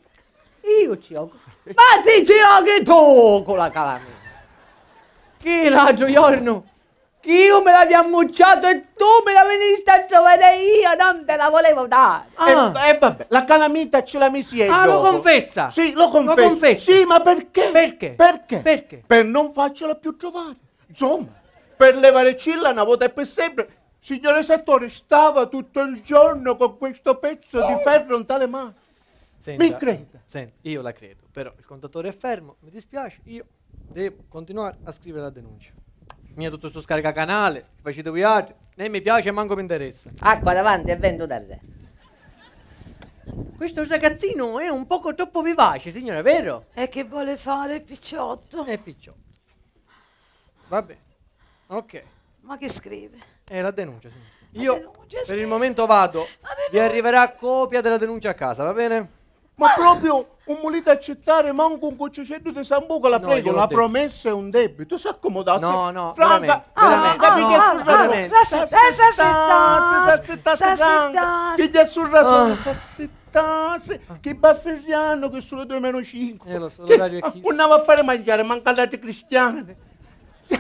[SPEAKER 3] Io gioco. Ma ti giochi tu con la calamita. Che l'altro giorno che io me l'avevi ammucciato e tu me la venisti a trovare io, non te la volevo dare. Ah. E, eh, e eh, vabbè, la calamita ce la
[SPEAKER 7] misi io. Ah, gioco. lo confessa? Sì,
[SPEAKER 3] lo confessa.
[SPEAKER 9] Lo
[SPEAKER 7] confessa. Sì, ma perché? Perché? Perché? Perché? Per non farcela più trovare. Insomma, per levare levarcilla una volta e per sempre Signore Sartore, stava tutto il giorno con questo pezzo di ferro in tale mano.
[SPEAKER 9] Senta, mi creda. Senta, io la credo, però il contatore è fermo, mi dispiace, io devo continuare a scrivere la denuncia. Mi ha tutto sto scaricacanale, facete viaggio, né mi piace manco mi interessa.
[SPEAKER 3] Acqua davanti e vento da lei.
[SPEAKER 9] Questo ragazzino è un poco troppo vivace, signore, vero? E che vuole fare il picciotto? È picciotto. Va bene, ok. Ma che scrive? Eh, la denuncia, sì. Io denuncia, per il momento vado. Vi arriverà copia della denuncia a casa, va bene?
[SPEAKER 7] Ma ah. proprio un mulito accettare manco un cocciucello di sambuca, la no, prego, la promessa è un debito, si accomoda. No, no, Franca, veramente, ah, veramente. Ah, che gli ha surrato, ah. che bafferriano che sono 2 meno 5. Eh, lo so, l'orario è chi? Non a fare mangiare, manca l'ate cristiane.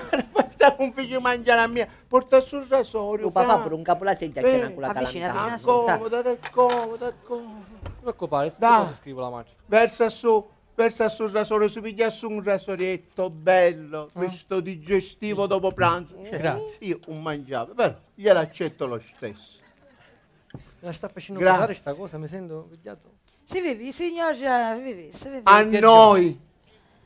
[SPEAKER 7] un figlio mangiare a mia, porta sul rasorio. Tuo oh, papà pure un capo la seggia a cena con la comodo, Comoda,
[SPEAKER 9] da comoda, comoda. Non preoccupare, da. scrivo la marcia.
[SPEAKER 7] Versa su, versa sul rasorio, si piglia su un rasorietto bello, eh? questo digestivo dopo pranzo. Cioè, Grazie. Io un mangiato, però gliel'accetto lo stesso.
[SPEAKER 9] La sta facendo Grazie. pesare sta cosa, mi sento vegliato. Se
[SPEAKER 4] vivi, signor, se vivi, se A noi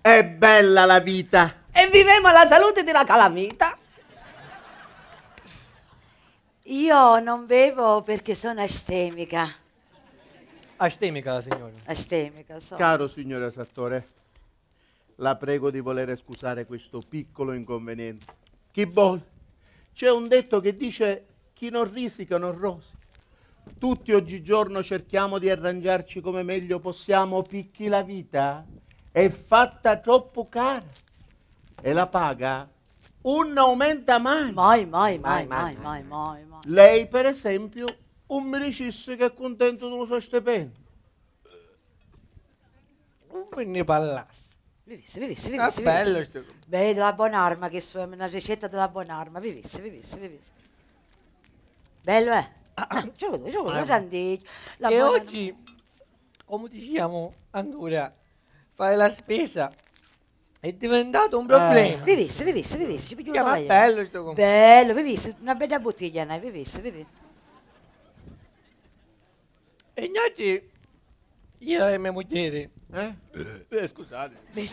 [SPEAKER 7] è bella la vita
[SPEAKER 9] e viviamo
[SPEAKER 4] alla salute della calamita. Io non bevo perché sono astemica.
[SPEAKER 9] Astemica la signora.
[SPEAKER 7] Astemica, so. Caro signore Sattore, la prego di volere scusare questo piccolo inconveniente. Chi vuole? C'è un detto che dice chi non risica non rosa. Tutti oggigiorno cerchiamo di arrangiarci come meglio possiamo, picchi la vita eh? è fatta troppo cara e la paga non aumenta mai. Mai, mai, mai, mai, mai, mai, Lei, per esempio, un mi dicesse che è contento dello suo stipendio.
[SPEAKER 9] Un me ne
[SPEAKER 4] parlasse. Vivesse, vivesse, vivesse. Ah, bello. Vivesse. Beh, della buonarma, che è una ricetta della buonarma. Vivesse, vivesse, vivesse.
[SPEAKER 9] Bello, eh? Giuro, giuro, ah, grande. E oggi, come diciamo ancora, fare la spesa è diventato un problema. Eh. Vivesse, vivesse, vivesse. Ci pigliamo la bello questo tuo compagno. Bello, vivesse, una bella bottiglia, ne vivesse, vivesse. E Ignazzi, io e mia moglie, eh? eh, eh scusate. Di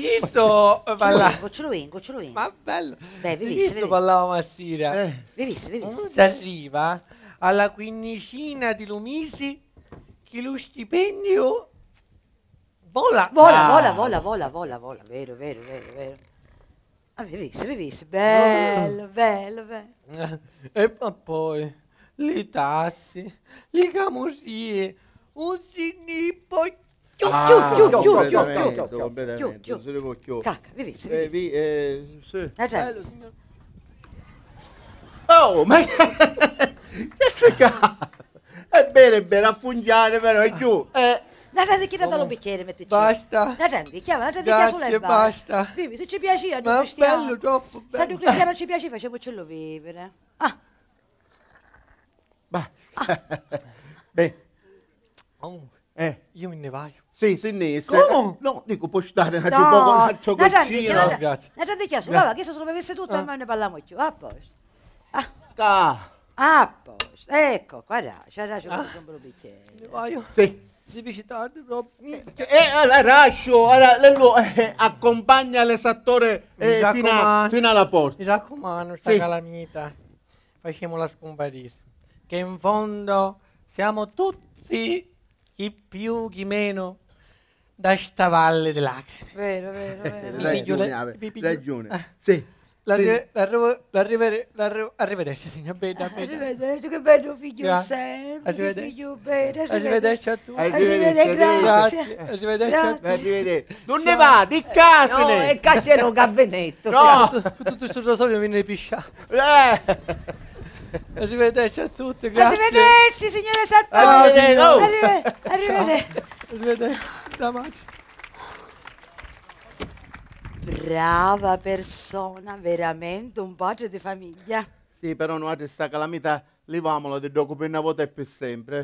[SPEAKER 9] chi sto parlando? Ce lo vengo, ce lo vengo. Ma bello. Beh, vivesse, di chi sto parlando Massira? Eh. Vivesse, vivesse. Quando arriva alla quindicina di Lumisi che lo stipendio Vola. Vola, ah. vola, vola,
[SPEAKER 4] vola, vola, vola, vero, vero, vero, vero. Ah, visto, bellissimo, bellissimo, bello, bello,
[SPEAKER 9] bello. E poi le tassi, le camusie, un sinippo. Chiù, chiù, chiù, chiù, chiù, chiù, chiù, chiù,
[SPEAKER 7] chiù, chiù. Cacca, bellissimo, eh, vi, eh, sì. Eh, certo. Bello, oh, ma che... che si È bene, bene, a fungiare, però è giù.
[SPEAKER 4] Eh. Natandiki da dallo bicchiere mettici. Basta. Natandi, chiama, Natandi chiama sulle basta. Vivi, se ci piace piaceva, Ma cristiano. bello, troppo bello. Se a cristiano ci piace, facciamocelo vivere. Ah. Bah.
[SPEAKER 9] Ah. Beh. Oh. Eh. Io me ne vado. Sì, se ne Come? No, dico, puoi stare un po' con altro
[SPEAKER 7] coccino. Grazie. Natandi chiama, sulla che se lo
[SPEAKER 4] bevesse tutto, ah. Eh. non ne parliamo più. A ah, posto. Ah. Ah. A posto. Ecco, guarda, c'era ah.
[SPEAKER 9] un bel bicchiere. Ne voglio. Sì. Si dice tardi proprio. E eh, allora eh, Rascio,
[SPEAKER 4] allora, eh, accompagna
[SPEAKER 9] l'esattore eh, fino, a, fino, alla porta. Mi raccomando, questa sì. calamita, facciamola scomparire. Che in fondo siamo tutti, chi più, chi meno, da sta valle di lacrime.
[SPEAKER 4] Vero, vero, eh, vero.
[SPEAKER 9] Ragione, ragione. Sì. L'arri- l'arri- arrivederci signor Beda. Arrivederci,
[SPEAKER 4] che bello figlio yeah. sempre.
[SPEAKER 9] Arrivederci. Figlio bene. Arrivederci. arrivederci a tutti. Arrivederci, grazie. Arrivederci. grazie. Arrivederci. Non ne va, di eh, casene. No, e cacciano
[SPEAKER 3] gabinetto. No,
[SPEAKER 9] tutto il rasoio viene di pisciare. Eh. Arrivederci a tutti, grazie. Arrivederci signore Sattoni. Arrivederci. Arrivederci. Arrivederci. Arrivederci.
[SPEAKER 4] Brava persona, veramente un padre di famiglia. Sì, però
[SPEAKER 7] noi questa calamità levamola di dopo per una volta e per sempre.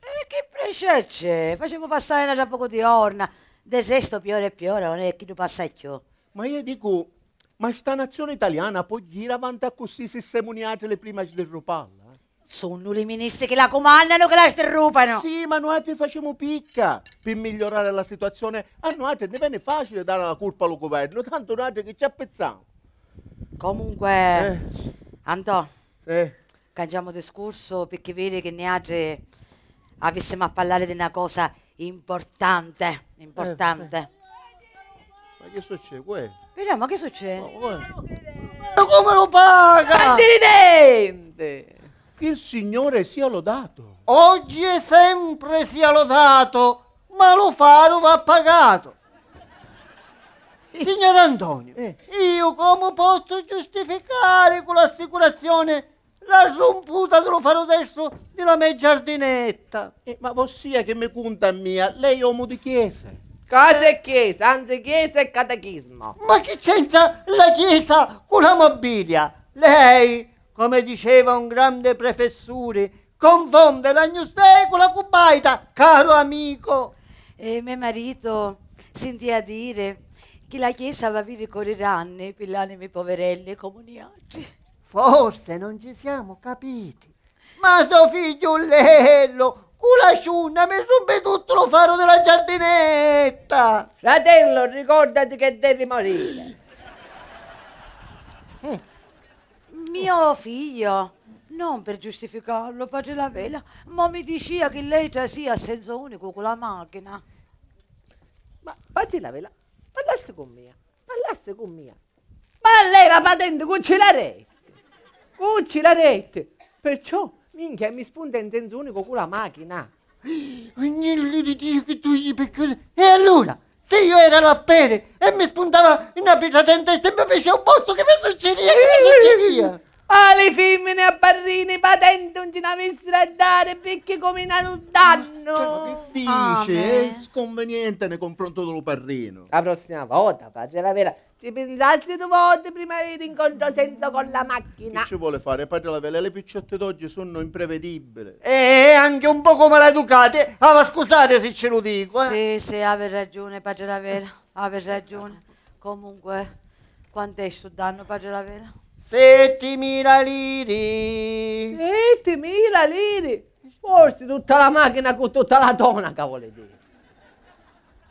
[SPEAKER 4] E che prece c'è? Facciamo passare una poco di orna. De sesto piore e piore, non è che tu passa ciò. Ma io dico, ma sta nazione italiana può girare avanti a così se siamo le prime di rupalla? Sono le ministre che la comandano, che la sterrupano!
[SPEAKER 5] Sì, ma
[SPEAKER 7] noi ti facciamo picca. Per migliorare la situazione a noi non viene facile dare la colpa al governo,
[SPEAKER 4] tanto noi che ci appezziamo. Comunque, eh. Antonio, eh. cambiamo discorso perché vede che noi altre avessimo a parlare di una cosa importante, importante. Eh, ma che succede? Uè? Però, ma che succede? Ma, ma come lo paga? Ma niente!
[SPEAKER 5] Il Signore sia lodato. Oggi e sempre sia lodato, ma lo faro va pagato. Signor Antonio, eh. io come posso giustificare con l'assicurazione la romputa che lo farò adesso nella mia giardinetta? Eh, ma vossia che mi conta mia, lei è uomo di chiesa. Casa e chiesa, anzi chiesa e catechismo. Ma che c'entra la chiesa con la mobilia? Lei come diceva un grande professore, confonde la newsday con la cubaita, caro
[SPEAKER 4] amico. E mio marito sentì a dire che la Chiesa va a ricorrere anni per le anime poverelle comuniate.
[SPEAKER 5] Forse non ci siamo capiti. Ma suo figliullello, ciunna, mi rompe tutto lo faro della giardinetta. Fratello, ricordati che devi
[SPEAKER 3] morire.
[SPEAKER 4] Mm. Mio figlio, non per giustificarlo, pace la vela, ma mi diceva che lei già sia a senso unico con la macchina. Ma pace la vela,
[SPEAKER 3] parlasse con me, parlasse con me. Ma lei la patente con Cilarette, con Cilarette.
[SPEAKER 5] Perciò, minchia, mi spunta in senso unico con la macchina. Ognuno dice che tu gli peccato. E allora? Sì, io ero la pere e mi spuntava una pizza in testa e mi fece un posto che mi succedeva, che mi succedeva alle femmine a
[SPEAKER 3] barrine patente non ce n'avessero a dare perché come un danno cioè, che dice ah, è sconveniente nel confronto dello parrino la prossima volta pace la vera ci pensassi due volte prima di incontro senza con la macchina che ci vuole fare padre la vera
[SPEAKER 7] le picciotte d'oggi sono imprevedibili
[SPEAKER 4] e anche un po' come le educate ah ma scusate se ce lo dico eh. sì sì avevi ragione padre la vera avevi ragione comunque quanto è sto danno padre la vera
[SPEAKER 5] 7000 lire.
[SPEAKER 3] 7000 lire? Forse tutta la macchina con tutta la tonaca
[SPEAKER 5] vuole dire.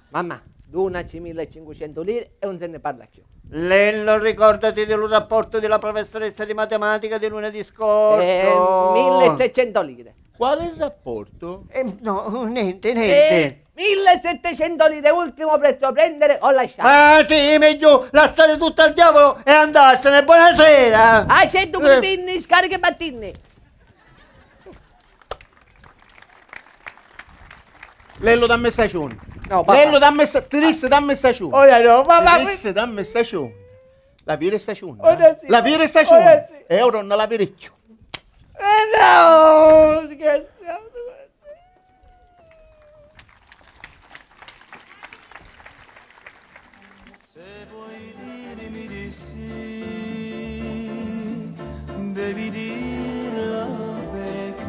[SPEAKER 5] Mamma, donaci 1500 lire e non se ne parla più. Lello, ricordati del rapporto della professoressa di matematica di lunedì scorso. Eh, 1300 lire. Quale rapporto? Eh, no, niente, niente. Eh.
[SPEAKER 3] 1700 lire ultimo prezzo prendere o lasciare.
[SPEAKER 5] Ah sì, meglio lasciare tutto al diavolo e andarsene. Buonasera. A ah,
[SPEAKER 3] 100 pinni, eh. scariche battini.
[SPEAKER 7] Lello da stagione. No, papà. Lello dammi Trisse dammi stagione. Ora oh, no, papà. Trisse dammi stagione. La vera stagione. Oh, eh? Sì. La vera stagione. Ora oh, sì. E eh, ora non la verecchio.
[SPEAKER 5] Eh no, scherzo.
[SPEAKER 2] devi
[SPEAKER 1] dirlo perché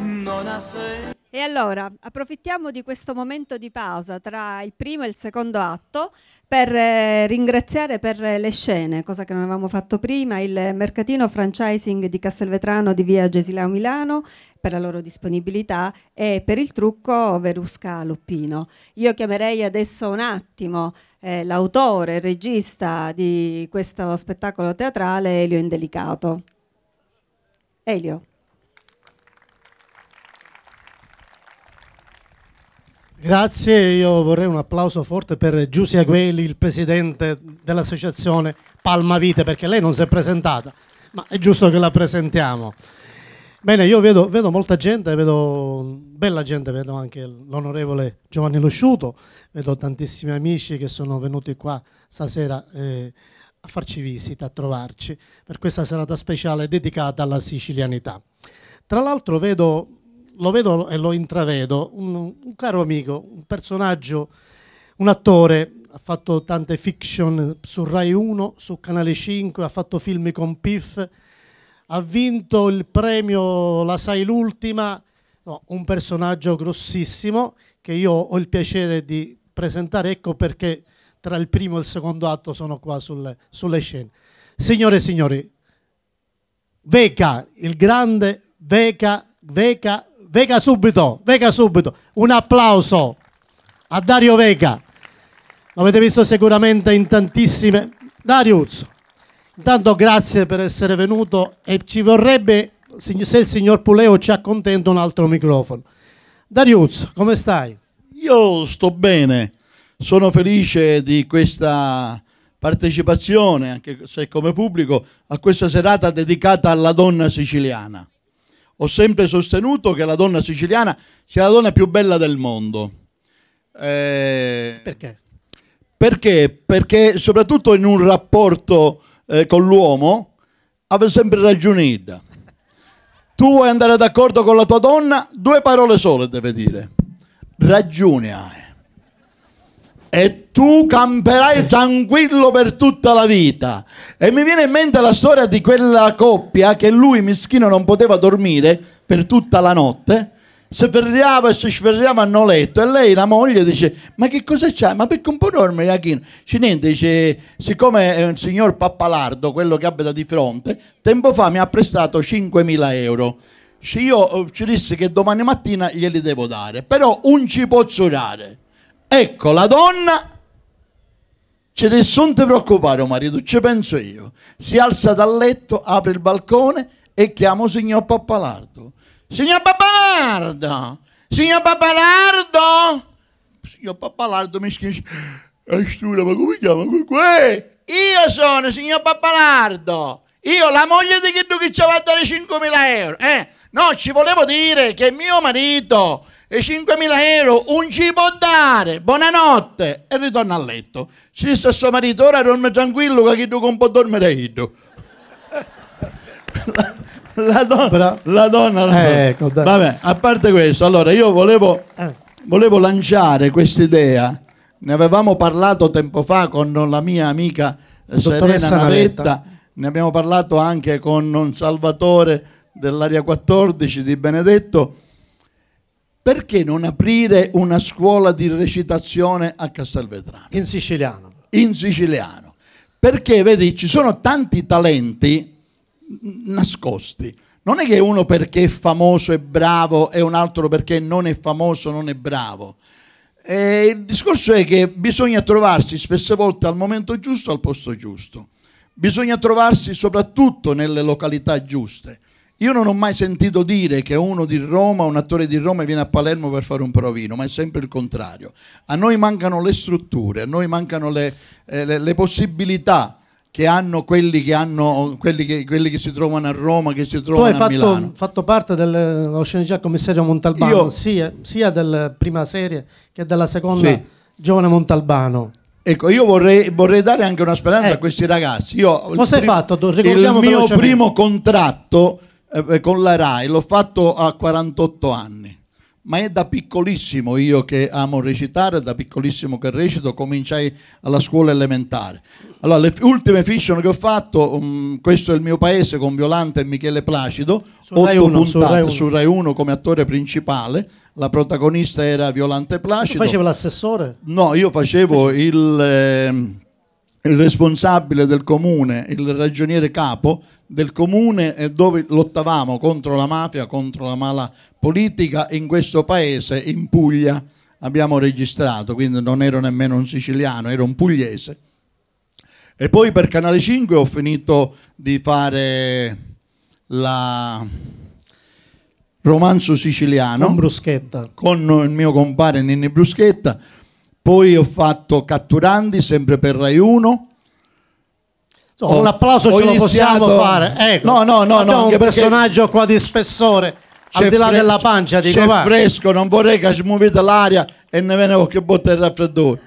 [SPEAKER 1] non ha senso. E allora approfittiamo di questo momento di pausa tra il primo e il secondo atto per eh, ringraziare per le scene, cosa che non avevamo fatto prima, il mercatino franchising di Castelvetrano di via Gesilao Milano per la loro disponibilità e per il trucco Verusca Luppino. Io chiamerei adesso un attimo eh, l'autore, e regista di questo spettacolo teatrale Elio Indelicato. Elio.
[SPEAKER 10] Grazie, io vorrei un applauso forte per Giuseppe Agueli, il presidente dell'associazione Palma Vite, perché lei non si è presentata, ma è giusto che la presentiamo. Bene, io vedo, vedo, molta gente, vedo bella gente, vedo anche l'onorevole Giovanni Losciuto, vedo tantissimi amici che sono venuti qua stasera eh, a farci visita, a trovarci per questa serata speciale dedicata alla sicilianità. Tra l'altro vedo, lo vedo e lo intravedo, un, un caro amico, un personaggio, un attore, ha fatto tante fiction su Rai 1, su Canale 5, ha fatto film con PIF, ha vinto il premio La sai l'ultima, no, un personaggio grossissimo che io ho il piacere di presentare, ecco perché tra il primo e il secondo atto sono qua sulle, sulle scene. Signore e signori, Vega, il grande Vega, Vega, Vega subito, Vega subito, un applauso a Dario Vega, L'avete visto sicuramente in tantissime... Dario Uzzo. Intanto grazie per essere venuto e ci vorrebbe, se il signor Puleo ci accontenta, un altro microfono. Darius, come stai?
[SPEAKER 11] Io sto bene, sono felice di questa partecipazione, anche se come pubblico, a questa serata dedicata alla donna siciliana. Ho sempre sostenuto che la donna siciliana sia la donna più bella del mondo. Eh... Perché? Perché? Perché soprattutto in un rapporto eh, con l'uomo aveva sempre ragione. Tu vuoi andare d'accordo con la tua donna? Due parole sole deve dire. Ragione hai. E tu camperai tranquillo per tutta la vita. E mi viene in mente la storia di quella coppia che lui, mischino, non poteva dormire per tutta la notte ferriava e si sferriava a letto e lei la moglie dice ma che cosa c'è? ma perché un po' dorme Iachino? C'è niente dice siccome è un signor pappalardo quello che abita di fronte tempo fa mi ha prestato 5.000 euro io eh, ci disse che domani mattina glieli devo dare però un ci può giurare ecco la donna c'è nessun ti preoccupare oh marito ci penso io si alza dal letto apre il balcone e chiamo signor pappalardo Signor Papalardo! Signor Papalardo! Signor Papalardo mi scrive... Astura, eh, ma come chiama? Que? Io sono signor Papalardo! Io, la moglie di Chiddu che ci va a le 5.000 euro. Eh, no, ci volevo dire che mio marito e eh, 5.000 euro un ci può dare. Buonanotte. E ritorna a letto. Ci sta suo marito, ora dorme tranquillo che Chiddu non può dormire Chiddu la, don- Però- la donna. la donna. Eh, ecco, dai. Vabbè, a parte questo, allora io volevo, eh. volevo lanciare questa idea. Ne avevamo parlato tempo fa con la mia amica eh, Dottoressa Serena Navetta. Navetta, ne abbiamo parlato anche con un Salvatore dell'area 14 di Benedetto. Perché non aprire una scuola di recitazione a Castelvetrano? in siciliano. in siciliano. Perché vedi, ci sono tanti talenti nascosti. Non è che uno perché è famoso è bravo e un altro perché non è famoso non è bravo. E il discorso è che bisogna trovarsi spesse volte al momento giusto, al posto giusto. Bisogna trovarsi soprattutto nelle località giuste. Io non ho mai sentito dire che uno di Roma, un attore di Roma viene a Palermo per fare un provino, ma è sempre il contrario. A noi mancano le strutture, a noi mancano le, eh, le, le possibilità che hanno quelli che, hanno, quelli che, quelli che si trovano a Roma, che si trovano tu a fatto, Milano.
[SPEAKER 10] fatto parte dello sceneggiato commissario Montalbano, Io, sia, sia della prima serie che della seconda sì. Giovane Montalbano.
[SPEAKER 11] Ecco, io vorrei, vorrei, dare anche una speranza eh, a questi ragazzi. Io,
[SPEAKER 10] Cosa hai fatto? Ricordiamo il mio primo
[SPEAKER 11] contratto eh, eh, con la RAI l'ho fatto a 48 anni ma è da piccolissimo io che amo recitare, da piccolissimo che recito, cominciai alla scuola elementare. Allora, le ultime fiction che ho fatto, um, questo è il mio paese con Violante e Michele Placido, su Rai 1, puntate su Rai 1. su Rai 1 come attore principale, la protagonista era Violante Placido. Tu facevi l'assessore? No, io facevo il... Eh, il responsabile del comune, il ragioniere capo del comune eh, dove lottavamo contro la mafia, contro la mala politica in questo paese, in Puglia, abbiamo registrato, quindi non ero nemmeno un siciliano, ero un pugliese. E poi per Canale 5 ho finito di fare la romanzo siciliano con Bruschetta con il mio compare Nini Bruschetta poi ho fatto Catturandi sempre
[SPEAKER 10] per Rai 1 so, un applauso ce iniziato... lo possiamo fare ecco, no no no, no un perché... personaggio qua di spessore al di là fre- della pancia dico c'è va. fresco
[SPEAKER 11] non vorrei che smuovete l'aria e ne venivo che botta il raffreddore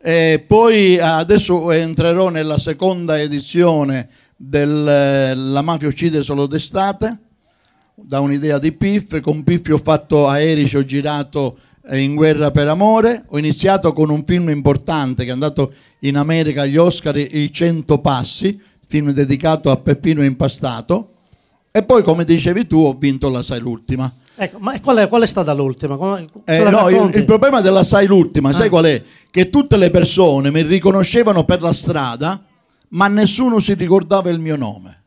[SPEAKER 11] e poi eh, adesso entrerò nella seconda edizione della eh, mafia uccide solo d'estate da un'idea di Piff con Piff ho fatto aerei ho girato eh, in guerra per amore ho iniziato con un film importante che è andato in America agli Oscar I 100 passi film dedicato a Peppino Impastato e poi, come dicevi tu, ho vinto la Sai l'ultima.
[SPEAKER 10] Ecco, ma qual è, qual è stata l'ultima? Eh, no, il, il,
[SPEAKER 11] problema della Sai l'ultima, ah. sai qual è? Che tutte le persone mi riconoscevano per la strada, ma nessuno si ricordava il mio nome.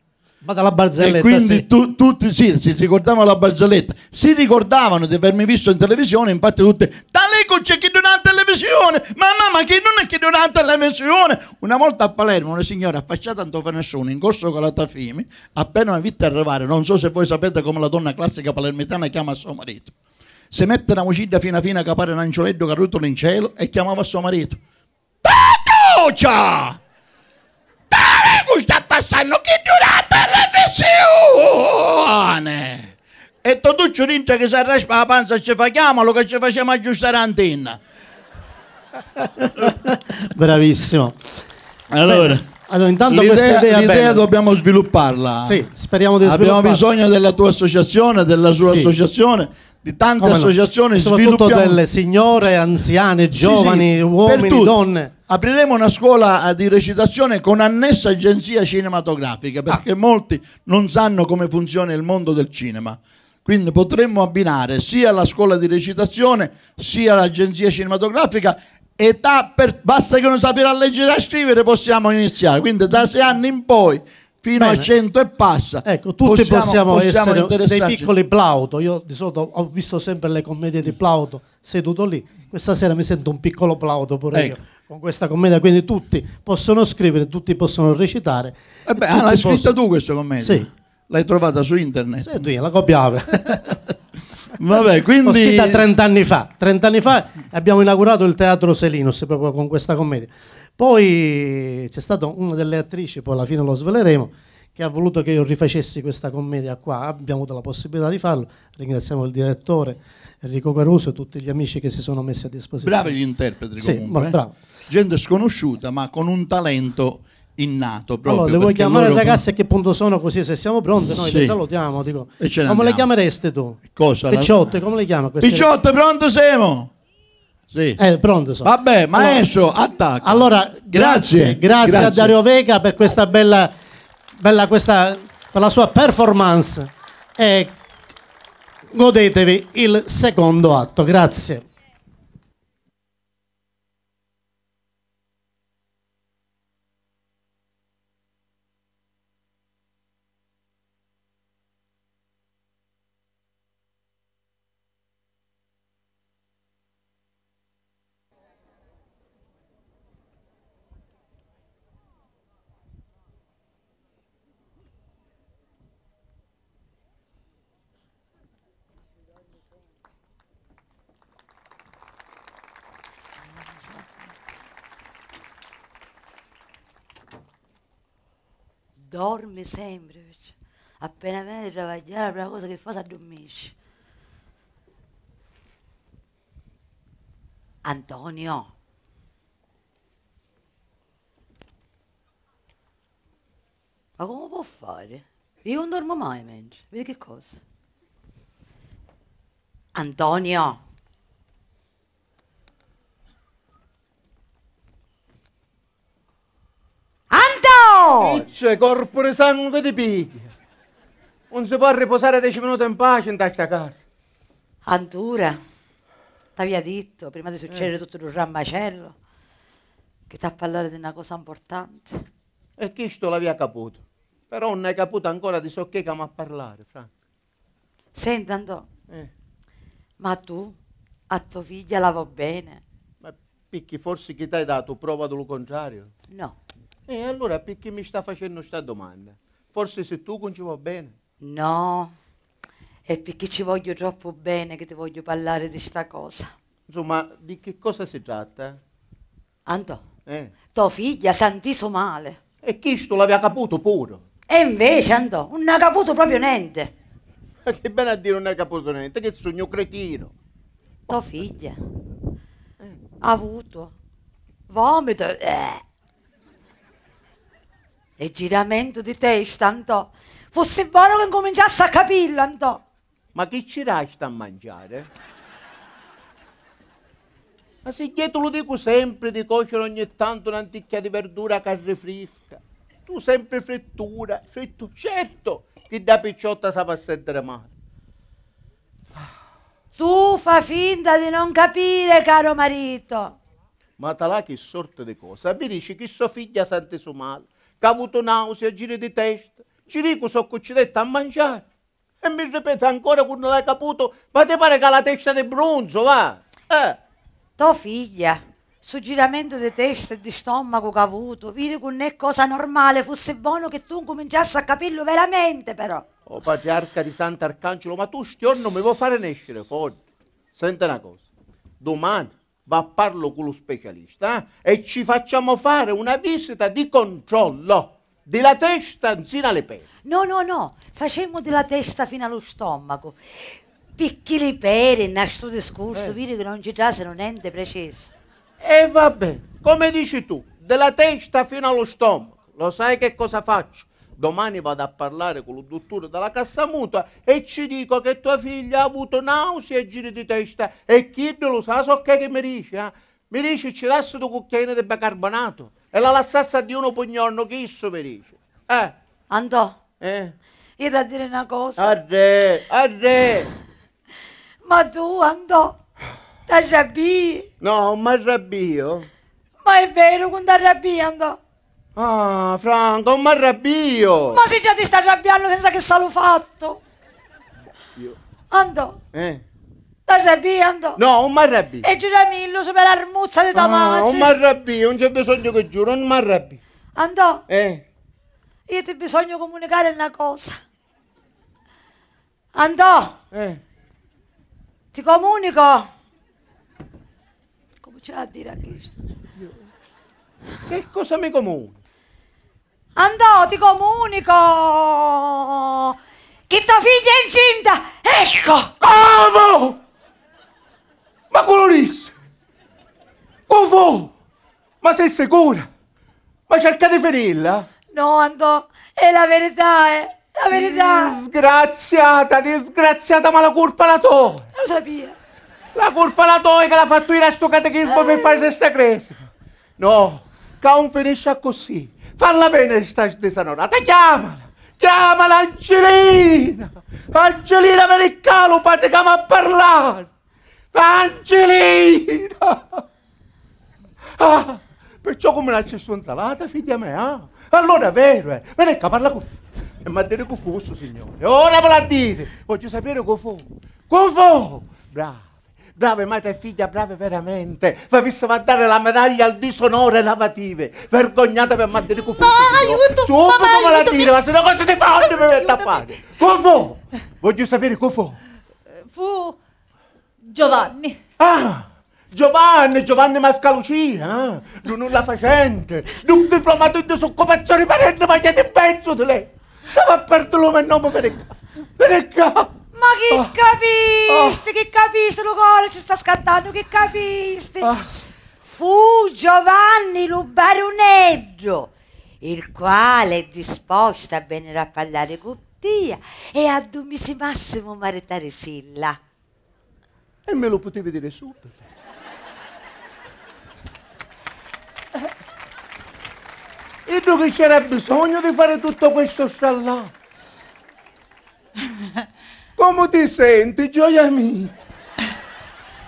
[SPEAKER 11] Ma dalla barzelletta. E quindi sì. tu, tutti sì, si ricordavano la barzelletta, si ricordavano di avermi visto in televisione, infatti tutte oh, c'è chi donata alla visione, mamma, ma chi non è che donata alla visione? Una volta a Palermo una signora affacciata a un nessuno, in corso con la Tafimi, appena mi vita arrivare, non so se voi sapete come la donna classica palermitana chiama suo marito, si mette una mucida fina fina a capare un angioletto caduto in cielo e chiamava suo marito.
[SPEAKER 7] Tatuccia! Tale sta passando chi durata la visione!
[SPEAKER 11] E Totuccio rinta che si arraspa la panza e ci fa chiamalo che ci facciamo aggiustare l'antenna.
[SPEAKER 10] Bravissimo. Allora,
[SPEAKER 11] allora intanto l'idea, idea, l'idea
[SPEAKER 10] dobbiamo svilupparla. Sì,
[SPEAKER 11] speriamo di svilupparla. Abbiamo bisogno della tua associazione, della sua sì. associazione di tante Come associazioni no. soprattutto delle signore, anziane, giovani, sì, sì, uomini, donne. Apriremo una scuola eh, di recitazione con annessa agenzia cinematografica perché ah. molti non sanno come funziona il mondo del cinema. Quindi potremmo abbinare sia la scuola di recitazione sia l'agenzia cinematografica età per, basta che non sappiamo
[SPEAKER 10] leggere e scrivere possiamo iniziare quindi da sei anni in poi fino Bene. a
[SPEAKER 11] 100 e passa ecco tutti possiamo, possiamo, possiamo essere dei piccoli
[SPEAKER 10] Plauto io di solito ho visto sempre le commedie di Plauto seduto lì questa sera mi sento un piccolo Plauto pure ecco. io con questa commedia quindi tutti possono scrivere tutti possono recitare e eh beh ah, l'hai scritta possono... tu questa commedia sì l'hai trovata su internet. Senti, io la copiavo. Vabbè, quindi... Ho scritta 30 anni fa. 30 anni fa abbiamo inaugurato il teatro Selinus proprio con questa commedia. Poi c'è stata una delle attrici, poi alla fine lo sveleremo, che ha voluto che io rifacessi questa commedia qua. Abbiamo avuto la possibilità di farlo. Ringraziamo il direttore Enrico Caruso e tutti gli amici che si sono messi a disposizione. Bravi gli interpreti,
[SPEAKER 11] sì, eh. Bravo. Gente sconosciuta, ma con un talento innato proprio. Allora, le vuoi chiamare loro... ragazze
[SPEAKER 10] a che punto sono così se siamo pronti noi sì. le salutiamo, dico. come le chiamereste tu? Cosa? Picciotto, come le chiama queste? Picciotto, pronto siamo? Sì. Eh, pronto sono. Vabbè, maestro, allora, attacco. Allora, grazie, grazie, grazie, a Dario Vega per questa bella, bella questa, per la sua performance e godetevi il secondo atto. Grazie.
[SPEAKER 4] sempre, perciò. appena viene a travagliare la prima cosa che fa è addormirsi. Antonio. Ma come può fare? Io non dormo mai, mentre. Vedi che cosa? Antonio.
[SPEAKER 7] signore! C'è corpo di sangue di piglia.
[SPEAKER 4] Non si può riposare dieci minuti in pace in questa casa. Antura, t'aveva detto, prima di succedere eh. tutto il rammacello, che ti ha parlato di una cosa importante.
[SPEAKER 7] E chi sto l'aveva caputo?
[SPEAKER 4] Però non hai caputo ancora di so
[SPEAKER 7] che come a parlare, Franco. Senta, Andò, eh. ma tu a tua figlia la va bene? Ma picchi, forse chi ti hai dato prova del contrario? No. E allora perché mi sta facendo questa domanda? Forse se tu non ci va
[SPEAKER 4] bene. No, è perché ci voglio troppo bene che ti voglio parlare di questa cosa. Insomma, di che cosa si tratta? Andò. Eh? Tua figlia sant'iso male. E questo l'aveva caputo pure. E invece andò, non ha caputo proprio niente.
[SPEAKER 7] Ma che bene a dire non ha caputo niente, che sogno cretino.
[SPEAKER 4] Tua figlia eh. ha avuto vomito. Eh e giramento di testa, Antò. Fosse buono che cominciasse a capirlo, Antò. Ma che ci resta a mangiare?
[SPEAKER 7] Ma se io te lo dico sempre di cuocere ogni tanto un'anticchia di verdura a carne fresca. Tu sempre frittura, fritto, certo che da picciotta sa passare male.
[SPEAKER 4] Tu fa finta di non capire, caro marito.
[SPEAKER 7] Ma talà che sorte di cosa? Mi dici che sua figlia sente su male che ha avuto nausea, giri di testa. Cirico si so cuccinetto a mangiare. E mi ripete ancora quando l'hai caputo, ma ti pare che ha la testa di bronzo,
[SPEAKER 4] va? Eh. Tua figlia, sul giramento di testa e di stomaco che ha avuto, vedi con è cosa normale, fosse buono che tu cominciassi a capirlo veramente però.
[SPEAKER 7] Oh patriarca di Sant'Arcangelo, ma tu stiorno mi vuoi fare nascere fuori? Senti una cosa, domani va a parlo con lo specialista eh? e ci facciamo fare
[SPEAKER 4] una visita di controllo della testa fino alle pene. No, no, no, facciamo della testa fino allo stomaco. Picchi le pere, in questo discorso, eh. vedi che non c'è già se non è niente preciso. E eh, vabbè, come dici tu, della
[SPEAKER 7] testa fino allo stomaco, lo sai che cosa faccio? domani vado a parlare con il dottore della cassa mutua e ci dico che tua figlia ha avuto nausea e giri di testa e chi lo sa so che, che mi dice eh? mi dice ci lascio due cucchiaini di bicarbonato e la lasciassa di uno pugnonno che so mi dice eh Andò eh io da dire una cosa arre arre ma tu Andò ti arrabbi no ma arrabbio ma è vero quando arrabbi Andò Ah, Franco, mi arrabbio! Ma se
[SPEAKER 4] già ti sta arrabbiando senza che l'ho fatto! Io. Andò! Eh? Ti arrabbi, andò! No, non mi arrabbio! E giuramillo, sopra l'armuzza di tomate! Ah, non mi arrabbio, non c'è bisogno che giuro, non arrabbio! Andò! Eh? Io ti bisogno comunicare una cosa! Andò! Eh? Ti comunico! Come c'è a dire a Cristo? Che
[SPEAKER 7] cosa mi comunico?
[SPEAKER 4] Andò, ti comunico! Che tua figlia è incinta! Ecco! Cavo!
[SPEAKER 7] Ma colorisse! Ovo! Ma sei sicura? Ma cercate ferirla?
[SPEAKER 4] No, Andò,
[SPEAKER 7] è la verità, eh! La verità! Disgraziata, disgraziata, ma la colpa la tua!
[SPEAKER 4] Lo sapevo! La
[SPEAKER 7] colpa la tua che l'ha fatto il resto catechismo eh. per fare questa crescita! No, che non finisce così! Falla bene sta disanorata, chiamala! Chiamala Angelina! Angelina Vericcalu, ti chiama a parlare! Angelina! Ah, perciò come la c'è insalata, figlia mia, eh? Allora è vero, eh? Vericca parla con... E mi ha detto che fosse, signore. Ora me la dite! Voglio sapere che fu. Che fu! Bravo! brave madre e figlia, brave veramente, vi visto mandare la medaglia al disonore lavative, vergognate per mandare con fuoco. No, aiuto! Subito mamma, la dire, ma se no cosa ti fanno mi mettere a fare? Con fu? Voglio sapere con fu.
[SPEAKER 6] Fu Giovanni.
[SPEAKER 7] Ah! Giovanni, Giovanni Mascalucina, eh? non nulla facente, non diplomato in disoccupazione, parente, ma niente pezzo di lei. Se va a perdere il nome
[SPEAKER 8] per il
[SPEAKER 4] capo. Ma che oh. Ah. capiste? Oh. Ah. Che capiste? Lo cuore ci sta scattando, che capiste? Oh. Ah. Fu Giovanni Lubaroneggio, il quale è disposto a venire a parlare con Tia e a Dumisi Massimo maritare Silla. E me lo potevi
[SPEAKER 7] dire subito. Eh. E dove c'era bisogno di fare tutto questo strallato? Come ti senti, gioia mia?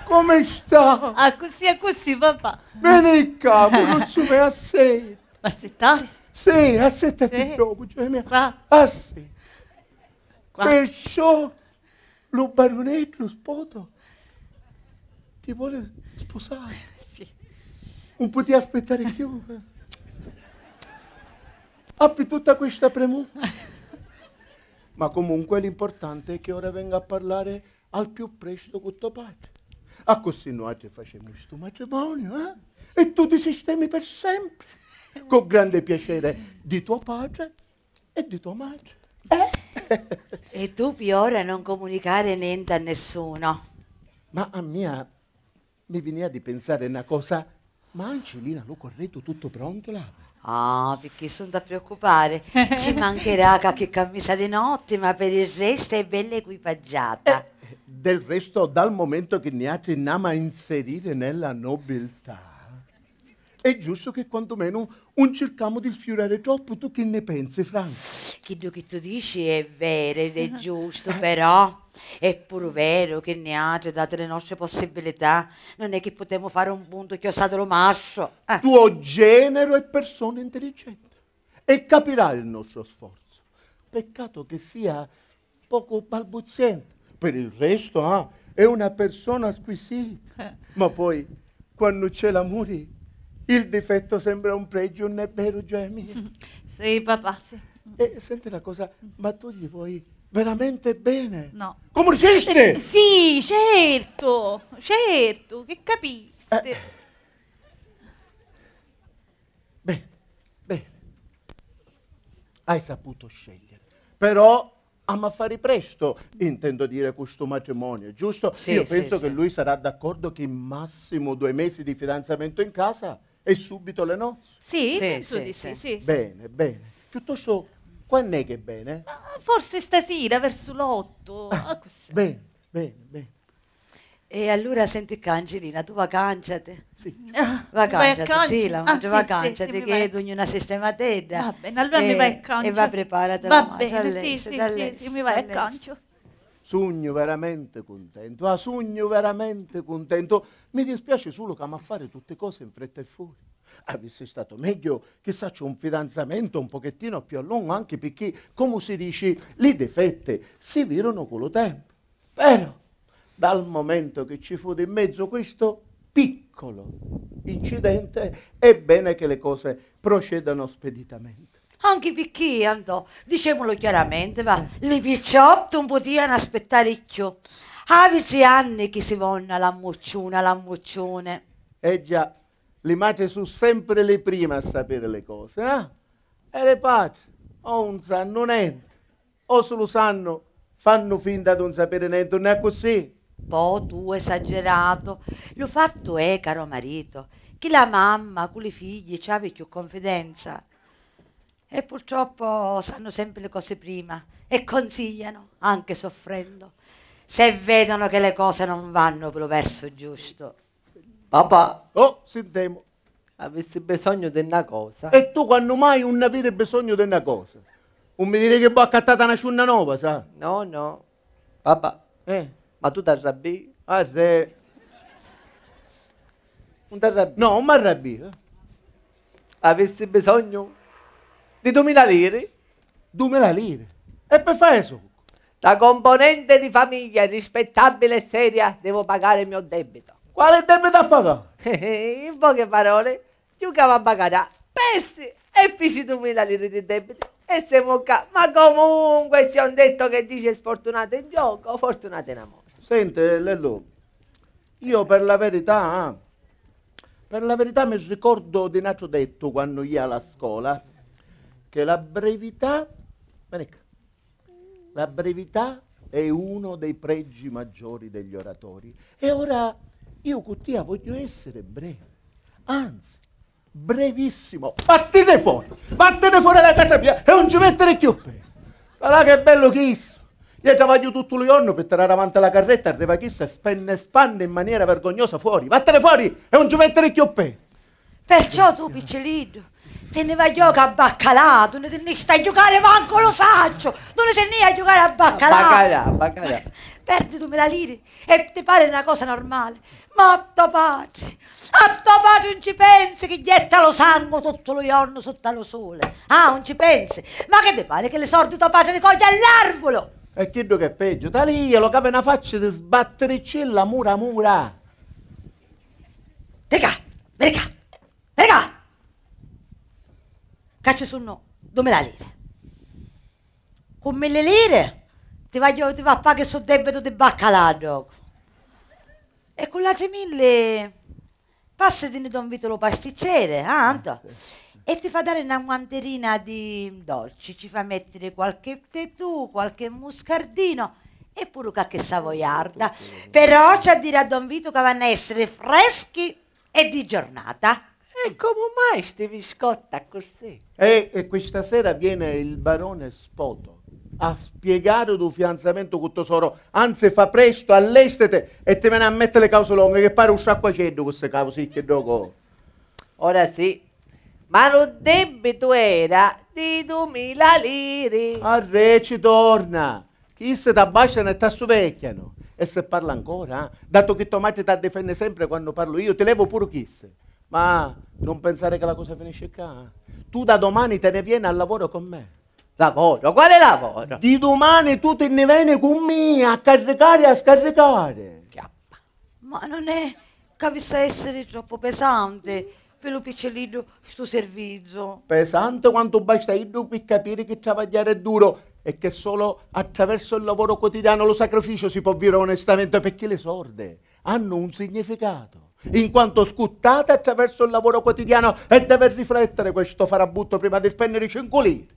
[SPEAKER 7] Come sta?
[SPEAKER 6] Ah, così, ah, così, papà. Bene
[SPEAKER 7] il capo, non ci vuoi a sette.
[SPEAKER 6] Assettare?
[SPEAKER 7] Sì, assettati sì. dopo,
[SPEAKER 6] gioia mia. Qua.
[SPEAKER 7] Assettati. Perciò lo baronetto, lo sposo, ti vuole sposare. Sì. Non potevi aspettare più. Eh. Apri tutta questa premura. ma comunque l'importante è che ora venga a parlare al più presto con tuo padre. A ah, così noi facciamo questo matrimonio, eh? E tu ti sistemi per sempre, con grande piacere
[SPEAKER 4] di tuo padre e di tua madre. Eh? e tu Piora non comunicare niente a nessuno.
[SPEAKER 7] Ma a mia mi veniva di pensare una cosa, ma Angelina lo corretto tutto pronto
[SPEAKER 4] là? Ah, oh, perché sono da preoccupare. Ci mancherà qualche camisa di notte, ma per il resto è bella equipaggiata. Eh, del resto, dal momento che ne
[SPEAKER 7] andiamo a inserire nella nobiltà, è giusto che quantomeno non cerchiamo di sfiorare troppo. Tu che ne pensi, Franco?
[SPEAKER 4] quello che tu dici è vero ed è giusto, però è pur vero che ne altre, date le nostre possibilità, non è che potremmo fare un punto chiosatelo mascio. Eh.
[SPEAKER 7] Tuo genero è persona intelligente e capirà il nostro sforzo. Peccato che sia poco balbuziente, per il resto ah, è una persona squisita, eh. ma poi quando c'è l'amore il difetto sembra un pregio, non è vero Gianni?
[SPEAKER 6] Sì papà, sì.
[SPEAKER 7] E senti una cosa, ma tu gli vuoi veramente bene? No. Comuniste! Eh,
[SPEAKER 6] sì, certo, certo, che capiste. Eh.
[SPEAKER 7] Bene, bene. Hai saputo scegliere. Però ama fare presto, intendo dire questo matrimonio, giusto? Sì, Io sì, penso sì. che lui sarà d'accordo che massimo due mesi di fidanzamento in casa e subito le nozze. Sì, sì, penso sì, di sì. Bene, bene piuttosto quando è che è bene? Ma
[SPEAKER 6] forse stasera verso l'otto. Ah, ah
[SPEAKER 4] bene, bene, bene. E allora senti Angelina, tu vacanziate. Sì. Ah, vacanziate, sì, la mangio ah, vacanziate, sì, sì, che tu una sistematella. Va bene, allora e, mi vai a cancio. E va preparata va la mangia bene, sì, sì, sì,
[SPEAKER 8] sì, mi vai a cancio.
[SPEAKER 7] Sogno veramente contento, ah, sogno veramente contento. Mi dispiace solo che ama fare tutte cose in fretta e fuori. Avesse stato meglio che faccia un fidanzamento un pochettino più a lungo, anche perché, come si dice, le difette si virano con lo tempo. Però, dal momento che ci fu di mezzo questo piccolo incidente, è bene che le cose procedano speditamente
[SPEAKER 4] anche perché andò, diciamolo chiaramente, va, le picciotto non potevano aspettare più. Avete anni che si vonna la moccione, la moccione.
[SPEAKER 7] Eh già, le madri sono sempre le prime a sapere le cose, eh? E le patrie, o non sanno niente, o se lo
[SPEAKER 4] sanno, fanno finta di non sapere niente, non è così. Po' tu esagerato. Lo fatto è, caro marito, che la mamma con le figlie ci aveva più confidenza e purtroppo sanno sempre le cose prima e consigliano anche soffrendo se vedono che le cose non vanno per il verso giusto. Papà, oh, sentiamo. Avessi bisogno di una cosa.
[SPEAKER 7] E tu quando mai non avere bisogno di una cosa? Non mi dire che ho accattata una ciunna nuova,
[SPEAKER 3] sa? No, no. Papà, eh. ma tu ti arrabbi? Arre. Non ti arrabbi? No, non mi arrabbi. Eh. Avessi bisogno di 2000 lire. 2000 lire? E per fare eso? Da componente di famiglia rispettabile e seria devo pagare il mio debito. Quale debito ha pagato? In poche parole, giocava a pagare persi e fici 2000 lire di debito e siamo qua. Ma comunque c'è un detto che dice sfortunato in gioco, fortunato in amore.
[SPEAKER 7] Sente, Lello, io per la verità, per la verità mi ricordo di un detto quando io alla scuola che la brevità, ecco, la brevità è uno dei pregi maggiori degli oratori. E ora io con te voglio essere breve, anzi, brevissimo. Vattene fuori, vattene fuori da casa mia e non ci mettere più peso. Guarda che bello che isso. Io travaglio tutto il giorno per tirare avanti la carretta, arriva chissà, spenne e spanne in maniera vergognosa fuori. Vattene fuori e non ci mettere più peso.
[SPEAKER 4] Perciò tu, piccellino, se ne va a giocare a baccalà, tu ne te a giocare manco lo saggio, tu ne sei ne a giocare a baccalà. A baccalà, baccalà. Perdi tu me la liri e ti pare una cosa normale. Ma a tuo padre, a tuo padre non ci pensi che getta lo sangue tutto lo giorno sotto lo sole. Ah, non ci pensi. Ma che ti pare che le sorti tuo padre ti coglie all'arbolo?
[SPEAKER 7] E chiedo che è peggio, da lì lo cava una faccia di sbattericella mura mura. Regà, regà,
[SPEAKER 4] regà che ci sono 2000 lire. Con 1000 lire ti, va a pagare sul debito di baccalà. E con le mille 1000 passi di Don Vito lo pasticcere, ah, tanto. E ti fa dare una guanterina di dolci, ci fa mettere qualche tetù, qualche muscardino e pure qualche savoiarda. Però c'è a dire a Don Vito che vanno a essere freschi e di giornata. E come mai ste biscotta
[SPEAKER 8] così?
[SPEAKER 7] E, e, questa sera viene il barone Spoto a spiegare il fidanzamento con tesoro. Anzi, fa presto all'estete e te viene a mettere le cause lunghe, che pare un sciacquacendo queste causicchie dopo.
[SPEAKER 3] Ora sì, ma lo debito era
[SPEAKER 7] di 2000 lire. A ci torna. Chi se t'abbasciano e ti assovecchiano. E se parla ancora, eh? dato che tuo marito ti difende sempre quando parlo io, ti levo pure chi se ma non pensare che la cosa finisce qua. Tu da domani te ne vieni al lavoro con me. Lavoro?
[SPEAKER 5] Quale lavoro?
[SPEAKER 7] Di domani tu te ne vieni con me a caricare e a scaricare. Chiappa.
[SPEAKER 4] Ma non è che sa essere troppo pesante per lo piccellino sto servizio.
[SPEAKER 7] Pesante quanto basta io per capire che travagliare è duro e che solo attraverso il lavoro quotidiano lo sacrificio si può vivere onestamente perché le sorde hanno un significato in quanto scuttate attraverso il lavoro quotidiano e deve riflettere questo farabutto prima di spendere i cinquolini.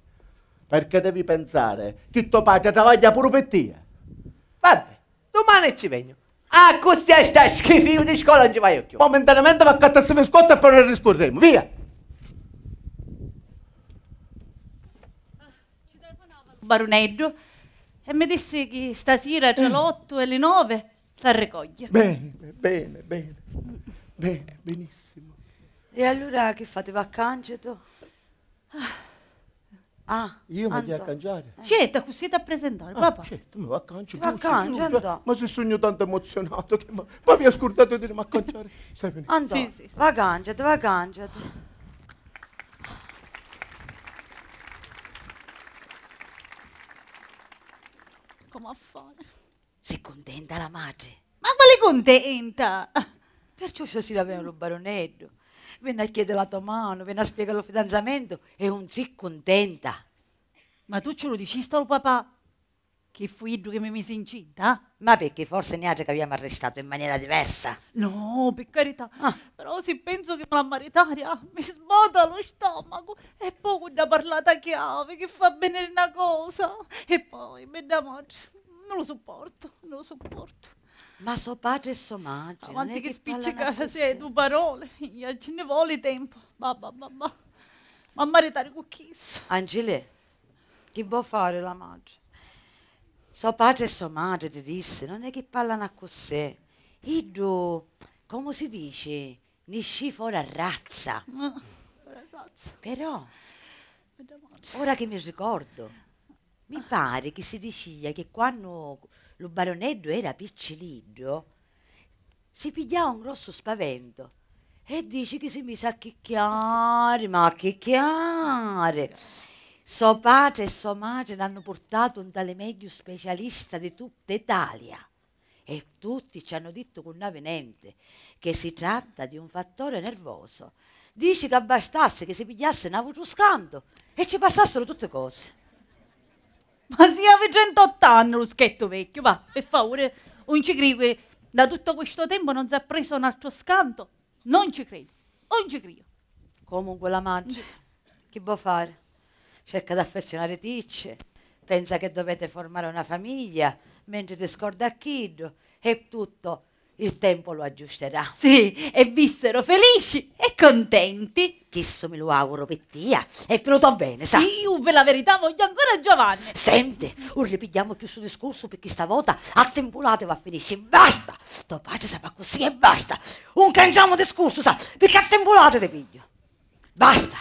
[SPEAKER 7] Perché devi pensare che tuo padre travaglia pure per te. Vabbè, domani ci vengo. A questa sta schifo di scuola non ci vai più. Momentaneamente va a cattarsi il scotto e poi ne riscorremo. Via!
[SPEAKER 6] Baronello e mi disse che stasera tra l'otto e le nove S'arrecoglie. Bene,
[SPEAKER 7] bene, bene, bene, benissimo.
[SPEAKER 6] E allora che fate? Va a canceto?
[SPEAKER 7] Ah, io mi vado eh. a cangiare.
[SPEAKER 6] Certo, così da presentare, ah, papà.
[SPEAKER 7] Certo, mi va a cangiare. Va a cangiare, Ma se sogno tanto emozionato che ma, ma mi ha scordato di dire ma a
[SPEAKER 4] cangiare. Sai bene? Andò, sì, sì. va a cangiare, va a cangiare.
[SPEAKER 6] Come a fare? Si contenta la madre. Ma quale contenta?
[SPEAKER 4] Perciò stasera venne il baronetto, venne a chiedere la tua mano, venne a spiegare il fidanzamento e un si contenta. Ma tu ce lo dici sto papà?
[SPEAKER 6] Che fu io che mi mise incinta?
[SPEAKER 4] Eh? Ma perché forse neanche che abbiamo arrestato in maniera diversa.
[SPEAKER 6] No, per carità. Ah. Però se penso che la maritaria mi sbota lo stomaco e poi una parlata chiave che fa bene una cosa e poi mi da non lo sopporto, non lo sopporto.
[SPEAKER 4] Ma so padre e so maggio. Ma anziché spiccicare sei due
[SPEAKER 6] parole, figlia, ce ne vuole tempo. Babba, babba. Ma maritare con chi?
[SPEAKER 4] Angele, chi può fare la magia? So padre e so madre, ti disse, non è che parlano a cos'è. Iddo, come si dice, ne sci fuori a razza.
[SPEAKER 6] Ah, razza. Però, ora che mi
[SPEAKER 4] ricordo, mi pare che si diceva che quando lo baronello era piccilino si pigliava un grosso spavento e dice che si mise a chicchiare, ma a chicchiare. So padre e sua madre l'hanno portato un tale meglio specialista di tutta Italia e tutti ci hanno detto con una venente che si tratta di un fattore nervoso. Dice che bastasse che si pigliasse un
[SPEAKER 6] avuto scanto e ci passassero tutte cose. Ma si aveva 38 anni lo schetto vecchio, va, per favore, non ci credo che da tutto questo tempo non si è preso un altro scanto. Non ci credo, non ci credo. Comunque
[SPEAKER 4] la mangia, che può fare? Cerca di affezionare Ticce, pensa che dovete formare una famiglia, mentre ti scorda a Chiddo, è tutto il tempo lo aggiusterà.
[SPEAKER 6] Sì, e vissero felici e contenti.
[SPEAKER 4] Chissà me lo auguro per tia. È venuto bene, sa? Io
[SPEAKER 6] per la verità voglio ancora Giovanni. Senti, ora ripigliamo
[SPEAKER 4] chiuso discorso perché stavolta a tempolate va a finisce. Basta! Tuo padre sa così e basta. Un cangiamo discorso, sa? Perché a tempolate te piglio. Basta!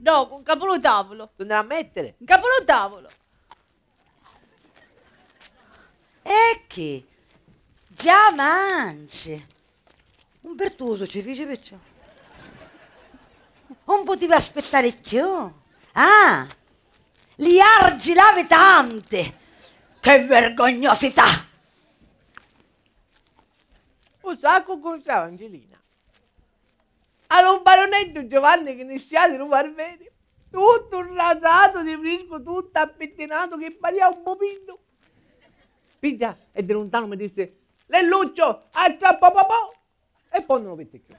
[SPEAKER 6] No, un capolo tavolo. Tornerà a mettere? Capolo tavolo
[SPEAKER 4] è che già mangi. Un Bertuso ci dice perciò. Non poteva aspettare più. Ah, li argilave tante. Che vergognosità! Un sacco costava
[SPEAKER 9] Angelina.
[SPEAKER 3] Allora un baronetto Giovanni che ne sciate non parvede. Tutto rasato di frisco, tutto appettinato che pariva un bobino piglia e di lontano mi disse Lelluccio, acciappapapò! E poi non lo vette più.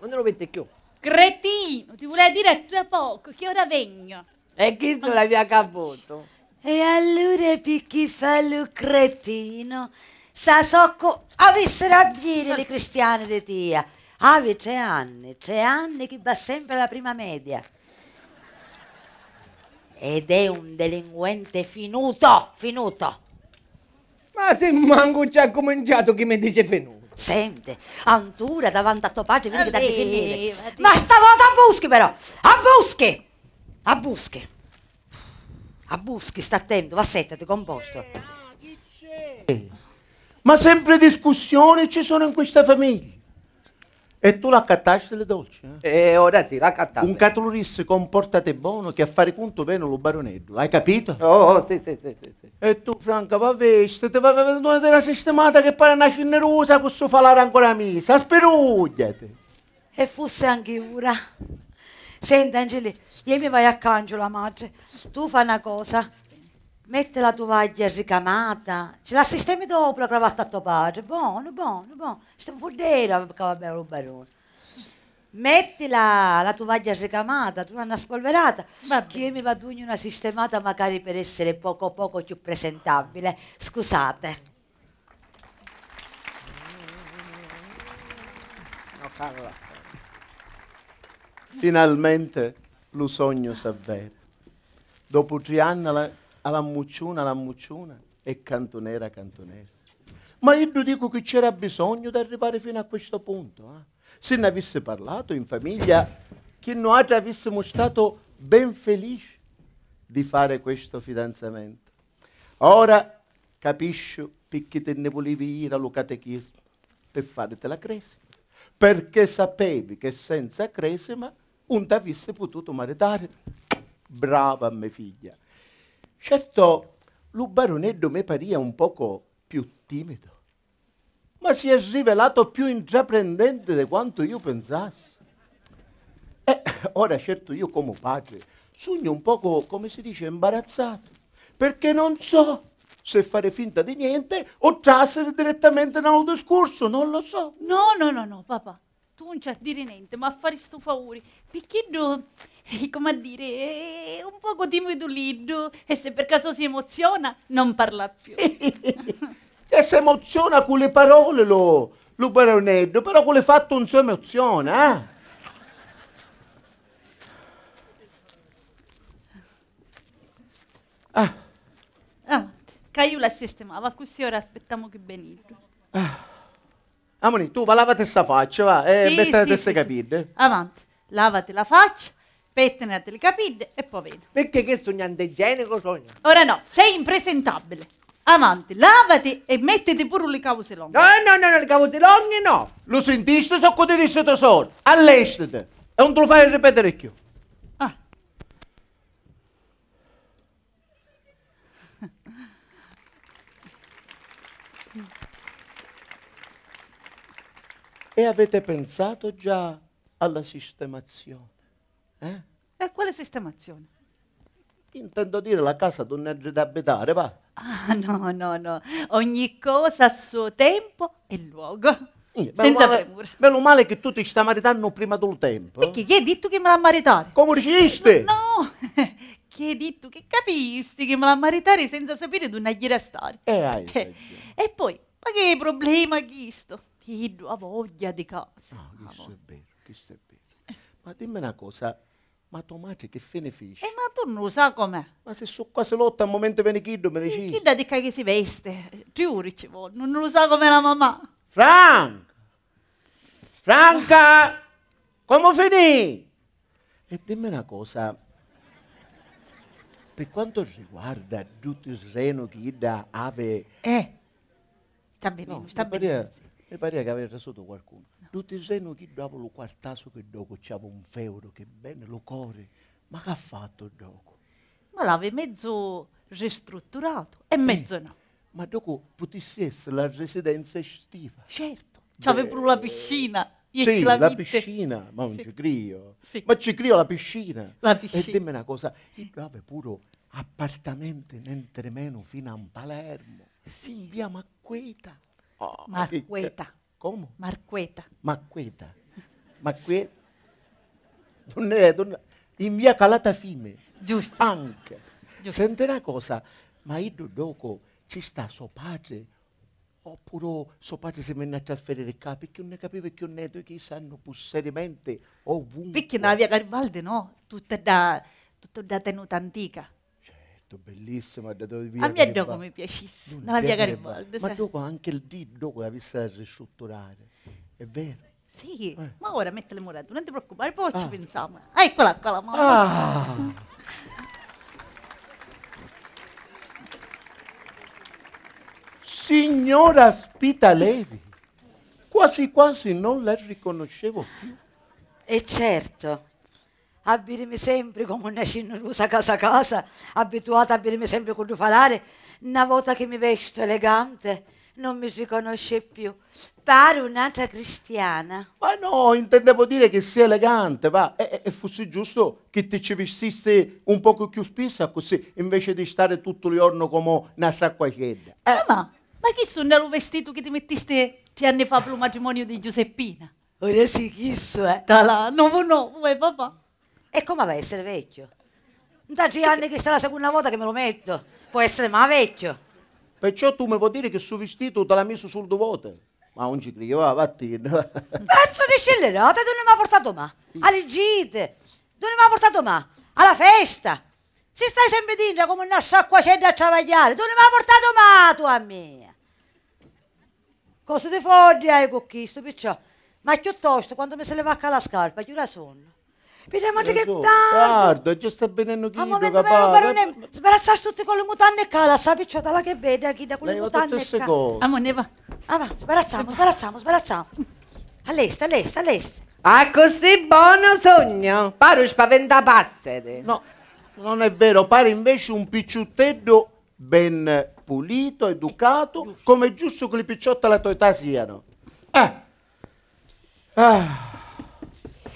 [SPEAKER 3] Non lo vette più.
[SPEAKER 6] Cretino, ti voleva dire tra poco, che ora vengo. E chi se l'aveva caputo?
[SPEAKER 4] E allora picchi fa lo cretino? Sa socco avessero a dire le cristiane di tia. Ave tre anni, tre anni che va sempre alla prima media ed è un delinquente finuto, finuto. Ma se manco già cominciato chi mi dice finuto. Sente, antura davanti a tuo padre, vedi che da finire. Ma stavolta a buschi però, a buschi, a buschi. A buschi, sta attento, va vassettati, composto. Ma sempre discussioni ci sono in questa famiglia.
[SPEAKER 7] E tu la l'accattasci le dolci?
[SPEAKER 3] Eh? E ora sì, la l'accattasci. Un
[SPEAKER 7] catalurisse comportate buono che a fare conto bene lo baronello, hai capito? Oh, oh
[SPEAKER 3] sì, sì, sì, sì, sì. E tu,
[SPEAKER 7] Franca, va vestita, ti va a vedere una sistemata che pare una cinnerosa con suo falare ancora a misa, sperugliati.
[SPEAKER 4] E fosse anche ora. Senta, Angeli, io mi vai a cangio la madre, tu fa una cosa, mette la tovaglia ricamata, ce la sistemi dopo la cravatta a tuo padre, buono, buono, buono, stiamo fondendo perché va bene lo barone. Metti la, la tovaglia ricamata, tu una spolverata, Vabbè. io mi vadugno una sistemata magari per essere poco poco più presentabile, scusate.
[SPEAKER 7] Finalmente lo sogno si avvera. Dopo tre anni alla mucciuna, alla mucciuna e cantonera, cantonera. Ma io ti dico che c'era bisogno di arrivare fino a questo punto. Eh? Se ne avesse parlato in famiglia, che noi avessimo stato ben felici di fare questo fidanzamento. Ora capisci perché te ne volevi ir allo catechismo, per farti la cresima. Perché sapevi che senza cresima non ti avessi potuto maritare. Brava mia figlia. Certo, il baronetto mi pareva un poco più timido, ma si è rivelato più intraprendente di quanto io pensassi. E eh, ora, certo, io come padre sogno un poco, come si dice, imbarazzato, perché non so se fare finta di niente o trasere direttamente in un discorso, non lo so. No, no,
[SPEAKER 6] no, no, papà tu non c'è a dire niente, ma a fare sto favore. Picchino, come a dire, è un poco timidolino e se per caso si emoziona non parla più.
[SPEAKER 7] e si emoziona con le parole lo, lo baronello, però con le fatto non si emoziona, eh?
[SPEAKER 6] Ah. Ah, che la sistemava, così ora aspettiamo che benito.
[SPEAKER 7] Ah. Amoni, tu va lavate sta faccia, va, e eh, sì, mettete sì, sì, capite. Sì.
[SPEAKER 6] Avanti, lavate la faccia, pettinate le capite e poi vedi. Perché che sogno antigenico sogno? Ora no, sei impresentabile. Avanti, lavati e mettete pure le cause lunghe.
[SPEAKER 3] No, no, no, no le cause lunghe no. Lo
[SPEAKER 7] sentiste so cosa ti disse solo. All'estete. E non te lo fai ripetere più. E avete pensato già alla sistemazione? Eh?
[SPEAKER 6] E eh, quale sistemazione?
[SPEAKER 7] Intendo dire la casa dove donde abitare, va.
[SPEAKER 6] Ah, no, no, no. Ogni cosa a suo tempo e luogo. Eh, Senza male, premura. Meno male che tu ti stai maritando prima del tempo. Eh? Perché? chi hai detto che me la maritare? Come riusciste? No, no. che hai detto che capisti che me l'ha maritare senza sapere dove andare a stare. Eh, hai eh. E poi, ma che problema chi sto? Figlio, ha voglia di casa. No,
[SPEAKER 7] questo è vero, questo è vero. Ma dimmi una cosa, ma tua madre che fe fece? E eh, ma
[SPEAKER 6] tu non lo sai com'è. Ma se sono quasi si lotta al momento viene chiddo me dici. Chi da di che si veste? Triuri ci vuole, non lo sa com'è la mamma.
[SPEAKER 7] Frank! Franca! Come finì? E dimmi una cosa, per quanto riguarda tutto il reno che Ida ave...
[SPEAKER 6] Eh, sta benissimo, no, sta benissimo
[SPEAKER 7] mi pare che avesse sotto qualcuno. Tutti i seno chi dopo lo quartasso che dopo c'aveva un feudo, che bene, lo corre. Ma che ha fatto dopo?
[SPEAKER 6] Ma l'aveva mezzo ristrutturato e mezzo eh, no.
[SPEAKER 7] Ma dopo potessi essere la residenza estiva.
[SPEAKER 6] Certo, c'aveva pure la piscina. Io sì, la, la
[SPEAKER 7] piscina, ma non sì. ci crio. Sì. Ma ci crio la piscina. La piscina. E dimmi una cosa, io avevo pure appartamenti, niente meno, fino a Palermo. Sì. Via Macqueta. Oh, Marqueta. ¿Cómo? Marqueta. Marcueta. Marcueta. Donde è? In via Calata Fine. Giusto. Anche. Giusto. Sente una cosa, ma io dopo ci sta suo padre, oppure suo padre si è venuto a trasferire il capo, perché non capiva che non è che sanno seriamente ovunque. Perché non via
[SPEAKER 6] Garibaldi, no? Tutta da, tutta da tenuta antica
[SPEAKER 7] detto bellissimo, ha dato via. A me dopo mi piacesse, non la mia Garibaldi. Ma dopo anche il D, dopo la vista ristrutturare, è vero.
[SPEAKER 6] Sì, eh. ma ora mette le murate, non ti preoccupare, poi ah. ci pensiamo. Eccola qua la mano. Ah.
[SPEAKER 7] Signora Spitaleri, quasi quasi non
[SPEAKER 4] la riconoscevo più. E eh, certo, a birmi sempre come una cinnurusa casa a casa, abituata a birmi sempre con falare, una volta che mi vesto elegante non mi riconosce più. Pare un'altra cristiana.
[SPEAKER 7] Ma no, intendevo dire che sia elegante, va. E, e fosse giusto che ti ci vestisse un poco più spessa così, invece di stare tutto il giorno come una sacquacella.
[SPEAKER 6] Eh. Ma, ma, chi sono il vestito che ti mettiste tre anni fa per il matrimonio di Giuseppina? Ora sì, chi so, eh. Da là, nuovo nuovo, eh, papà. E come va a essere vecchio?
[SPEAKER 4] Tanti anni che sarà la seconda volta che me lo metto. Può essere ma vecchio.
[SPEAKER 7] Perciò tu mi vuoi dire che il suo vestito te l'ha messo sul duvote? Ma non ci credo, credeva, vattene.
[SPEAKER 4] Pezzo di scellerata, tu non mi ha portato mai. Alle gite, tu non mi ha portato mai. Alla festa. Se stai sempre dentro come una sciacquacenda a travagliare, tu non mi ha portato mai, tu a me. Cosa ti fogli hai con questo, perciò? Ma piuttosto, quando mi se le manca la scarpa, la sonno. Vediamo anche che so. tardo. Tardo, ci sta venendo chi A momento Sbarazzarsi però tutte con le mutande e cala, sta picciata la che vede, chi da con le mutande e cala. Amo, ne va. Ah sbarazziamo, sbarazziamo, sbarazziamo. All'est, all'est, all'est. Ah, così buono sogno. Pare spaventapassere.
[SPEAKER 7] No, non è vero, pare invece un picciutteddo ben pulito, educato, giusto. come è giusto che le picciotte alla tua età siano. Eh. Ah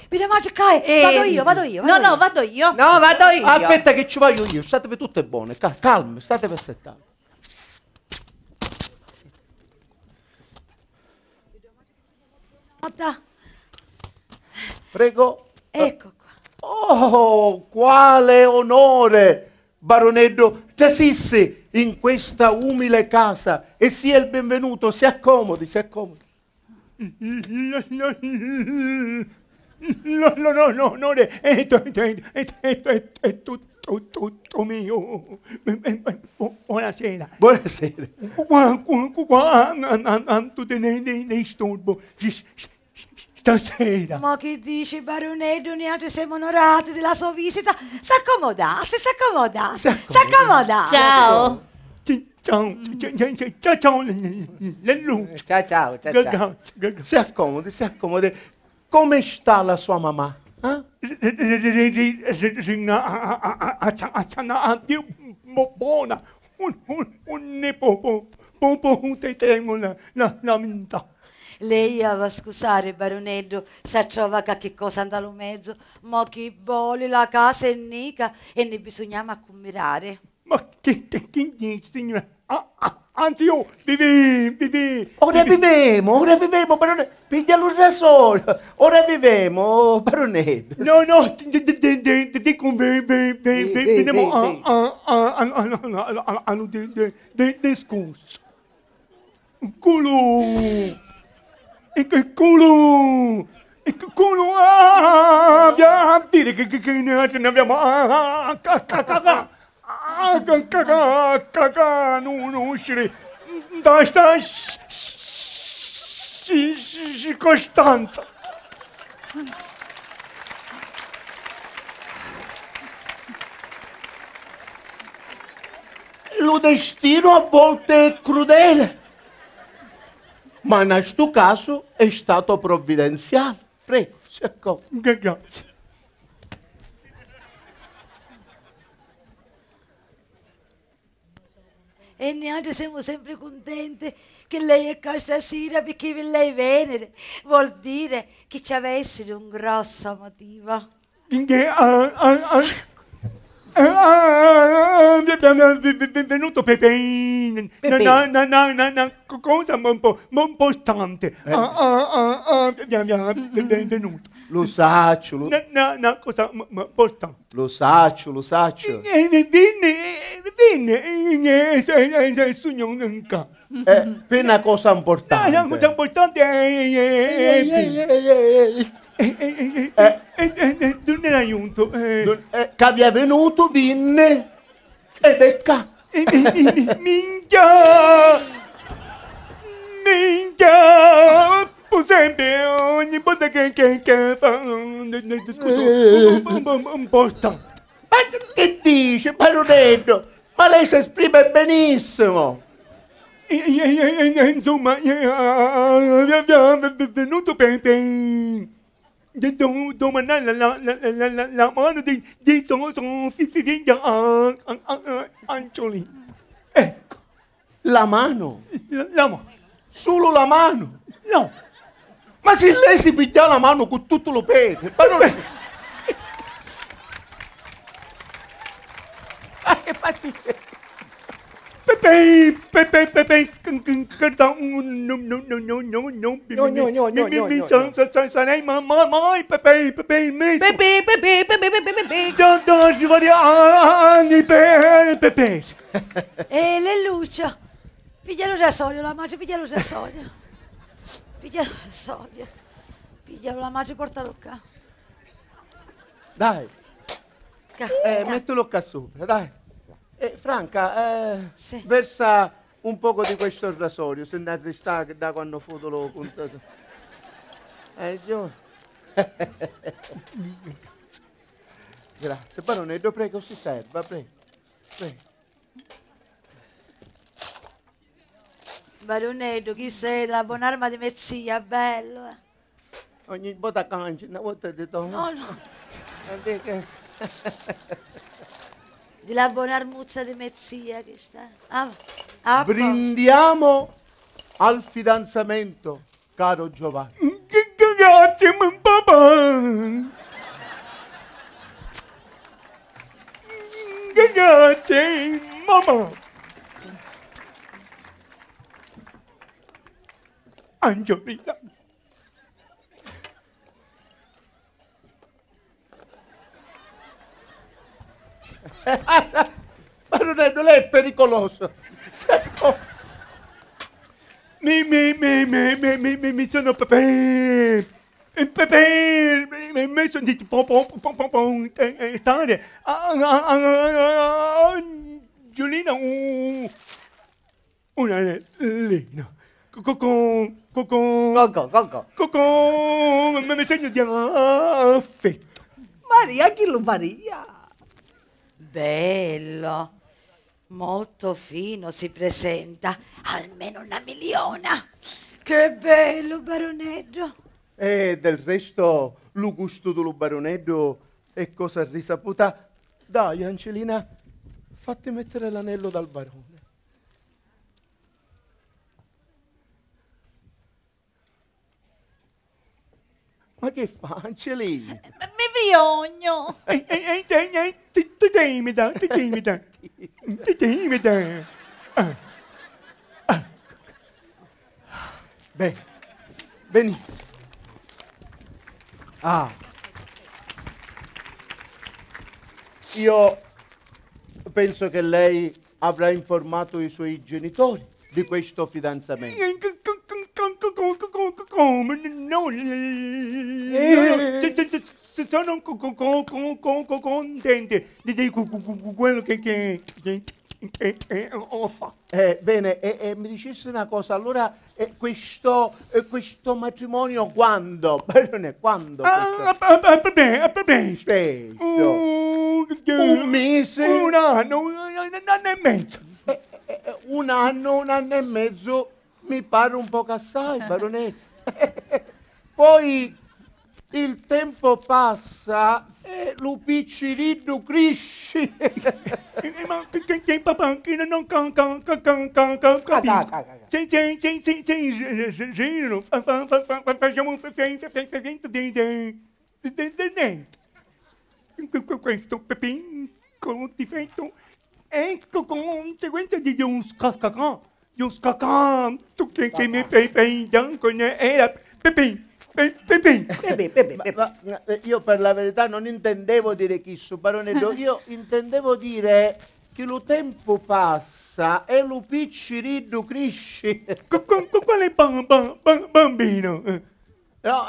[SPEAKER 6] mi devo giocare, e... Eh, vado io, vado io. Vado no, io. no, vado io. No, vado io. Aspetta
[SPEAKER 7] che ci voglio io, state per tutte buone, calme, state per settare. Prego. Ecco qua. Oh, quale onore, baronello Tasissi, cioè, in questa umile casa. E sia il benvenuto, si accomodi, si accomodi. Mm, mm,
[SPEAKER 12] mm, No, no, no, no, no, è, esto, esto, esto, esto, tutto, mio. Buonasera. Buonasera. Quanto ne disturbo stasera.
[SPEAKER 4] Ma che dici, baronello? Noi siamo onorati della sua visita. S'accomodasse, s'accomodasse, s'accomodasse. Mm. Ciao.
[SPEAKER 12] Ciao, ciao, ciao, ciao, ciao, ciao, ciao, ciao, si accomodi, si
[SPEAKER 7] accomodi, come sta la sua mamma?
[SPEAKER 12] Eh? Buona,
[SPEAKER 4] lei va scusare baronello se trova qualche cosa andà in mezzo ma chi vuole la casa è nica e ne bisognava accummirare ma che, che, che signora ah, ah.
[SPEAKER 12] Anzi io, vivi, vivi. Ora viviamo, ora viviamo, barone. Piglialo da solo. Ora viviamo, baronetto. No, no, ti dico, veniamo hanno discusso. Culo. E che culo. E che culo. Ah, dire che ne abbiamo. Ah, ah, ah, ah, ah, ah. あかかかかかののしれだしたししししこした
[SPEAKER 7] んつ。Lo destino a volte è crudele, ma in questo caso è stato provvidenziale. Prego, si accorgo. Grazie.
[SPEAKER 4] e noi siamo sempre contenti che lei è qua stasera perché per lei Venere vuol dire che ci avesse un grosso motivo. Ah,
[SPEAKER 12] ah, ah. Benvenuto Pepe. Cosa un po', un po' stante.
[SPEAKER 7] Benvenuto. Eh. Lo saccio. Lo... No, no,
[SPEAKER 12] cosa? Ma, ma,
[SPEAKER 7] porta. Lo saccio, lo saccio.
[SPEAKER 12] Venne, venne, il sogno nunca. Eh,
[SPEAKER 7] per una cosa importante. No, una cosa importante
[SPEAKER 12] è... Eh, non era aiuto. Che vi è venuto, vinne. Ed è qua. Minchia! Minchia! Sempre ogni volta che, che, che fa un posto. Ma che dice, Baronello? Ma lei si esprime benissimo. Insomma, è venuto per domandare la, la, la, la, la, la mano di, di suo figlio Ancioli. Ecco. La
[SPEAKER 7] mano? La, la mano. Solo la mano? No. Ma se lei si piglia la mano con tutto lo pene, ma non... ma ah, che fatica! Sarei
[SPEAKER 12] mai Pepe, Pepe, me. Pepe, Pepe, Pepe, Pepe, Pepe. Da, da, si va di anni, Pepe. E
[SPEAKER 4] eh, le luce. Piglialo già soglio, la magia, piglialo già soglio. Piglia, soglie. Piglialo la magia e portalo qua.
[SPEAKER 7] Dai. eh, mettilo qua sopra, dai. Eh, Franca, eh, sì. versa un poco di questo rasorio, se ne resta da quando foto l'ho puntato. Eh, io... Grazie, barone, lo prego, si serva, prego. prego.
[SPEAKER 4] Baronello, chi sei? La buon'arma di mezzia, bello. Eh.
[SPEAKER 7] Ogni volta cangi, una volta di do. No, no.
[SPEAKER 4] di la buon'armuzza di mezzia che sta. Ah,
[SPEAKER 7] ah, Brindiamo al fidanzamento, caro Giovanni. Mm, grazie, mio papà. Mm,
[SPEAKER 12] grazie, mamma. Angelina.
[SPEAKER 7] Eh, ma non è, non è pericoloso.
[SPEAKER 12] Mi, mi, mi, mi, mi, mi, mi, mi sono pepe. Pepe, mi, mi sono detto pom pom pom pom pom stare. Eh, Angelina, un, un eh, Cocon, cocon. Coco, coco. Cocon, me, me segno di affetto. Maria, chi lo Maria?
[SPEAKER 4] Bello, molto fino si presenta, almeno una miliona. Che bello, baronello.
[SPEAKER 7] E del resto, lo gusto dello baronello è cosa risaputa. Dai, Angelina, fatti mettere l'anello dal barone. Ma che lì? Eh, mi
[SPEAKER 6] briogno! Ehi, ehi, ehi, eh, eh,
[SPEAKER 12] ti timida, ti timida, ti timida!
[SPEAKER 7] Bene, benissimo. Ah. Io penso che lei avrà informato i suoi genitori di questo fidanzamento
[SPEAKER 12] sono contente
[SPEAKER 7] di quello che ho fatto. Eh, bene, e, e mi dicesse una cosa, allora eh, questo, eh, questo, matrimonio quando? Perdone, quando? a
[SPEAKER 12] presto.
[SPEAKER 7] Uh, un mese? Un anno, un anno e mezzo. Eh, eh, eh, un anno, un anno e mezzo mi parlo un po' assai, baronetta. Poi il tempo passa e l'upiccirillo
[SPEAKER 12] cresce. Ma che tempo papà non capisco. Sì, sì, sì, sì, sì, sì, facciamo un feffetto di questo piccolo difetto è conseguenza di un scascacà e os cacam, tu quem que mi pei pei, giancone era pepin.
[SPEAKER 7] Pepin, Pepin, Pepin. Io per la verità non intendevo dire chisso, baronello, io intendevo dire che lo tempo passa e lo picciriddu cresce. Quale bambino? No.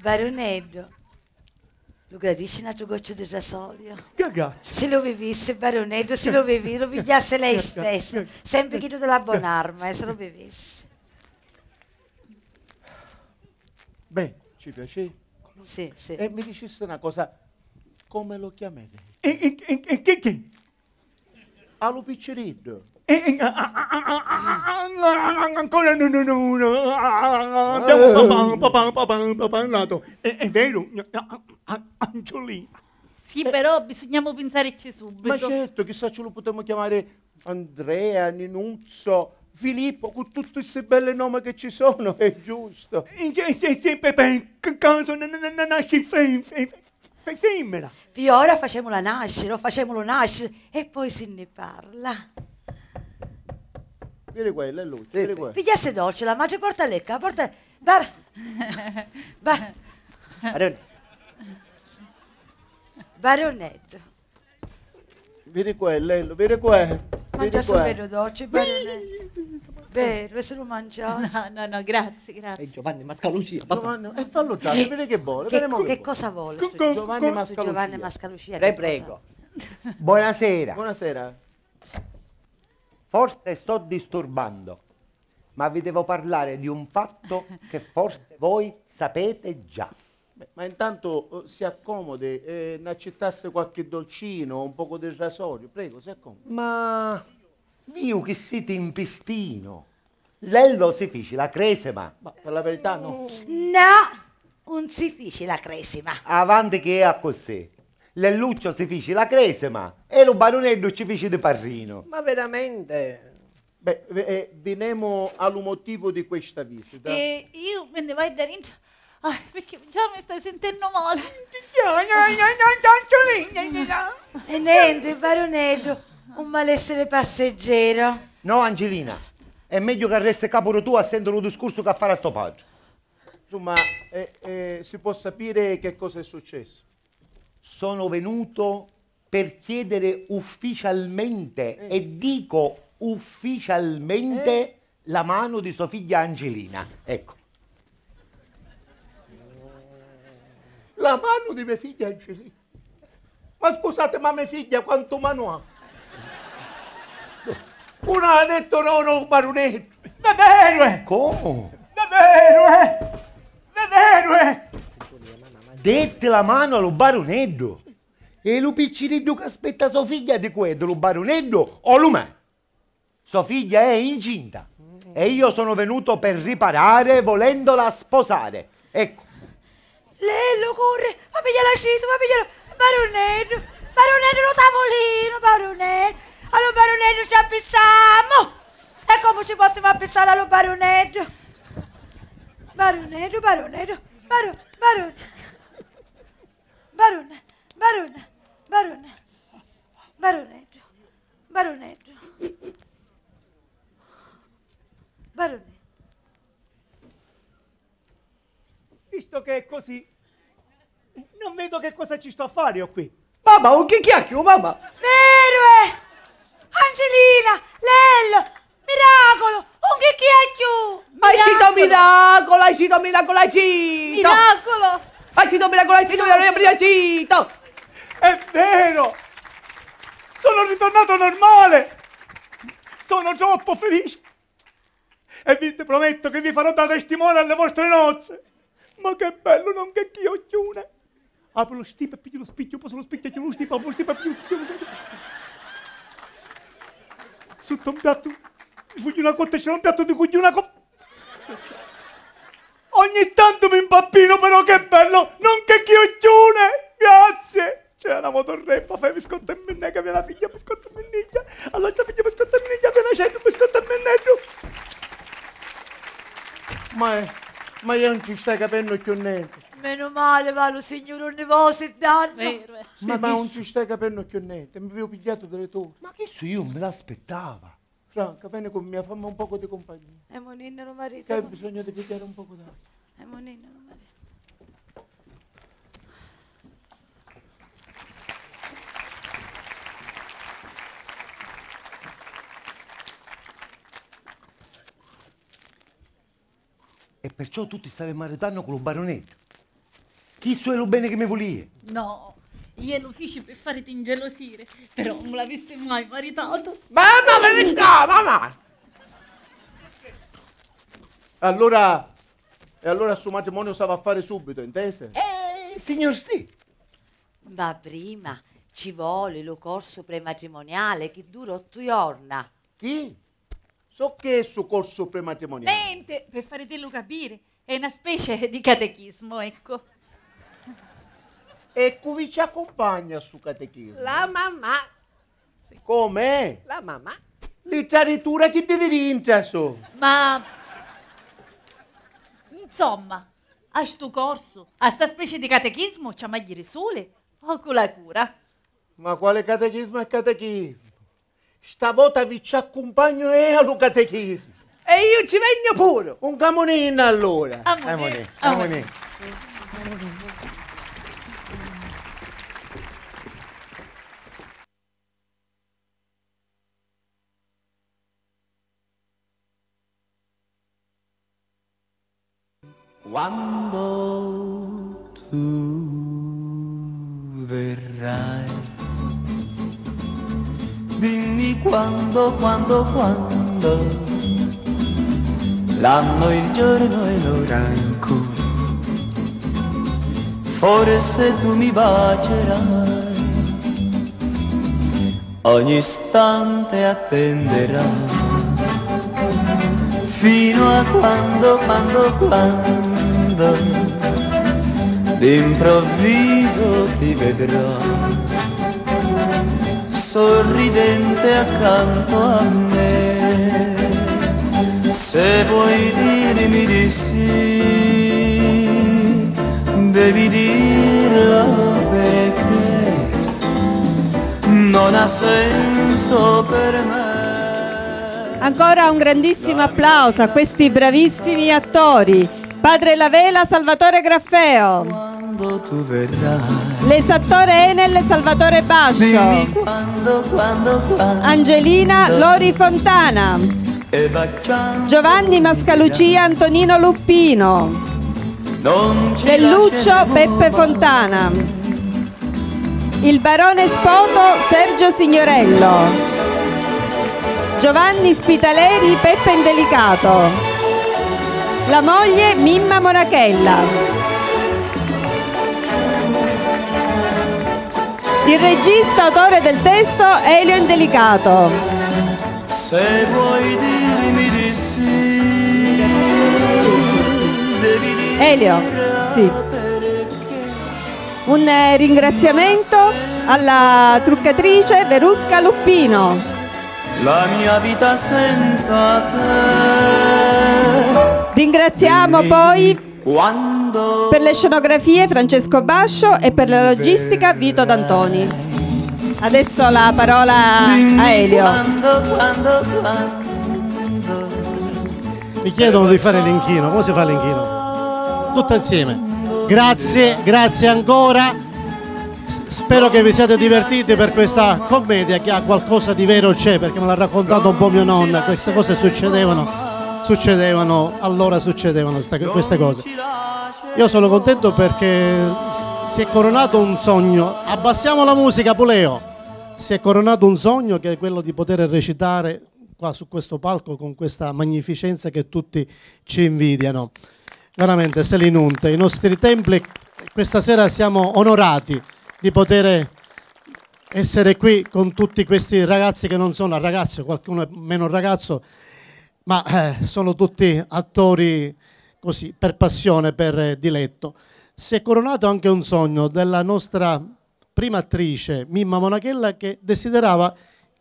[SPEAKER 4] Baronello, lo gradisci un altro goccio di Che Ragazzi. Se lo bevesse, baronetto, se lo bevi, lo pigliasse lei stesso. Sempre chiedo della buonarma, eh, se lo bevesse.
[SPEAKER 7] Beh, ci piace? Sì, sì. E mi dicesse una cosa, come lo chiamate? in, e, e, e che che? Allo piccirillo. E, ancora
[SPEAKER 12] no no no no
[SPEAKER 6] andiamo
[SPEAKER 12] papà papà papà nato è vero
[SPEAKER 7] Angiolina
[SPEAKER 6] sì però bisognava pensarci subito ma certo
[SPEAKER 7] chissà ce lo potremmo chiamare Andrea Ninuzzo Filippo, con tutti questi belli nomi che ci sono, è giusto. Sì, sì, sì, Pepe, caso
[SPEAKER 4] nasci femmina. Di ora facciamola nascere, facciamolo nascere e poi se ne parla. Vieni qua, lei lui. Vieni qua. Pigliasse docela, la ci porta lecca, porta... Bar... Bar... Baronetto. Baronetto.
[SPEAKER 7] Vieni qua, Lello, vieni qua.
[SPEAKER 4] Mangia solo vero dolce, Vero, se lo mangiassi. No, no, no, grazie, grazie.
[SPEAKER 3] E Giovanni Mascalucia. Giovanni, e eh, fallo già, vedi che vuole. Che, che,
[SPEAKER 4] cosa vuole? Giovanni Mascalucia. Giovanni Mascalucia. Le prego.
[SPEAKER 13] Buonasera.
[SPEAKER 4] Buonasera.
[SPEAKER 13] Forse sto disturbando, ma vi devo parlare di un fatto che forse voi sapete già.
[SPEAKER 7] Beh, ma intanto eh, si accomode, eh, ne accettasse qualche dolcino, un poco di rasoio, prego, si accomodi.
[SPEAKER 13] Ma io che siete in pistino. Lello si fece la cresima. Ma per la verità no. No, non si
[SPEAKER 3] fece la cresima.
[SPEAKER 13] Avanti che è a così. Lelluccio si fece la cresema e lo baronello ci fece di parrino.
[SPEAKER 3] Ma veramente? Beh, eh, veniamo
[SPEAKER 13] al motivo di questa visita.
[SPEAKER 6] E io me ne vado da dentro ah, perché già mi stai sentendo male. E niente,
[SPEAKER 4] baronello, un malessere passeggero. No, Angelina, è meglio
[SPEAKER 13] che resti capo tu a sentire un discorso che a fare a tuo padre.
[SPEAKER 7] Insomma, eh, eh, si può
[SPEAKER 13] sapere che cosa è successo? sono venuto per chiedere ufficialmente, eh. e dico ufficialmente, eh. la mano di sua figlia Angelina. Ecco.
[SPEAKER 7] La mano di mia figlia Angelina. Ma scusate, ma mia figlia quanto mano ha? Una ha detto no, no, baronetto.
[SPEAKER 13] Davvero? Eh. Come? Davvero? Davvero? Eh dette la mano allo baronetto. E lo piccirillo che aspetta sua figlia di quello, lo baronetto o lo me. Sua figlia è incinta e io sono venuto per riparare volendola sposare. Ecco.
[SPEAKER 4] Lello corre, ma piglia la scita, ma piglia la... Baronetto, baronetto lo tavolino, baronetto. Allora baronetto ci appizziamo. E come ci possiamo appizzare allo baronetto? Baronetto, baronetto, baronetto. Barone, barone, barone, baroneggio, baroneggio, baroneggio. Visto che è così,
[SPEAKER 12] non vedo che cosa ci sto a fare io qui. Mamma, un chiacchio, mamma!
[SPEAKER 4] Vero è! Eh? Angelina, Lello, Miracolo, un chiacchio! hai cito miracolo,
[SPEAKER 3] hai cito miracolo, hai cito!
[SPEAKER 4] Miracolo!
[SPEAKER 3] Facci dopo la colazione della mia piacita! È vero!
[SPEAKER 12] Sono ritornato normale! Sono troppo felice! E vi prometto che vi farò da testimone alle vostre nozze! Ma che bello, non che chiocchione! Apro lo stipo e piglio lo spicchio, posso lo spicchio, piglio lo stipe, apro lo stipo e piglio lo Sotto un piatto, mi voglio una cotta, e c'è un piatto di cui una coppa. Ogni tanto mi impappino, però che bello! Non che chioccione! Grazie! C'è una motorreppa, fai biscotto e minnega, viene la figlia, biscotto e minniglia, allora figlia, biscotto e minniglia, viene la cena, biscotto
[SPEAKER 7] e minneggio. Ma, ma io non ci stai capendo più niente.
[SPEAKER 4] Meno male, va, lo signor Univosi danno. Vero, eh. ma, sì, ma non
[SPEAKER 7] ci stai capendo più niente, mi avevo pigliato delle tue. Ma che so io, me l'aspettava. Franca, vieni con me, fammi un poco di compagnia.
[SPEAKER 4] E eh, monino marito. Che hai bisogno di pigliare un poco d'aria. E eh, monino marito.
[SPEAKER 13] E perciò tu ti stavi maritando con lo baronetto. Chi so è lo bene che mi volia?
[SPEAKER 6] No glielo feci per farti ingelosire, però non me l'avessi mai maritato. Mamma, venga,
[SPEAKER 13] mamma!
[SPEAKER 7] Allora, e allora il suo matrimonio stava a fare subito, intese?
[SPEAKER 4] Eh, signor sì. Ma prima ci vuole lo corso prematrimoniale che dura otto giorni. Chi? So che è il suo corso prematrimoniale.
[SPEAKER 6] Niente, per fare te lo capire, è una specie di catechismo, ecco.
[SPEAKER 7] E chi ci accompagna su catechismo?
[SPEAKER 6] La mamma.
[SPEAKER 7] Come? La mamma. Letteratura che ti rientra so.
[SPEAKER 6] Ma... Insomma, a sto corso, a sta specie di catechismo c'è il sole o con la cura?
[SPEAKER 7] Ma quale catechismo è catechismo? Stavolta vi ci accompagno io allo catechismo. E io ci vengo pure. Un camonino allora.
[SPEAKER 8] Camonino.
[SPEAKER 7] Camonino.
[SPEAKER 2] Quando tu verrai, dimmi quando, quando, quando, l'anno, il giorno e l'ora in cui forse tu mi bacerai, ogni istante attenderai fino a quando, quando, quando mondo, d'improvviso ti vedrò, sorridente accanto a me. Se vuoi dirmi di sì, devi dirlo perché non ha senso per me.
[SPEAKER 1] Ancora un grandissimo applauso a questi bravissimi attori Padre Lavela, Salvatore Graffeo. L'esattore Enel Salvatore Bascio. Quando, quando, quando, Angelina Lori Fontana. Giovanni Mascalucia Antonino Luppino.
[SPEAKER 2] Belluccio
[SPEAKER 1] Beppe Fontana. Il barone Spoto Sergio Signorello. Giovanni Spitaleri Peppe Indelicato la moglie Mimma Monachella. Il regista autore del testo Elio Indelicato.
[SPEAKER 2] Se vuoi dirmi di sì, devi
[SPEAKER 1] dire Elio, sì. Un eh, ringraziamento alla truccatrice Verusca Luppino. La mia vita senza te Ringraziamo poi per le scenografie Francesco Bascio e per la logistica Vito D'Antoni. Adesso la parola a Elio.
[SPEAKER 10] Mi chiedono di fare l'inchino, come si fa l'inchino? Tutto insieme. Grazie, grazie ancora. Spero che vi siate divertiti per questa commedia che ha qualcosa di vero c'è, perché me l'ha raccontato un po' mio nonno, queste cose succedevano succedevano, allora succedevano sta, queste cose. Io sono contento perché si è coronato un sogno. Abbassiamo la musica, Puleo. Si è coronato un sogno che è quello di poter recitare qua su questo palco con questa magnificenza che tutti ci invidiano. Veramente, se li I nostri templi, questa sera siamo onorati di poter essere qui con tutti questi ragazzi che non sono ragazzi, qualcuno è meno ragazzo, ma eh, sono tutti attori così, per passione, per eh, diletto. Si è coronato anche un sogno della nostra prima attrice, Mimma Monachella, che desiderava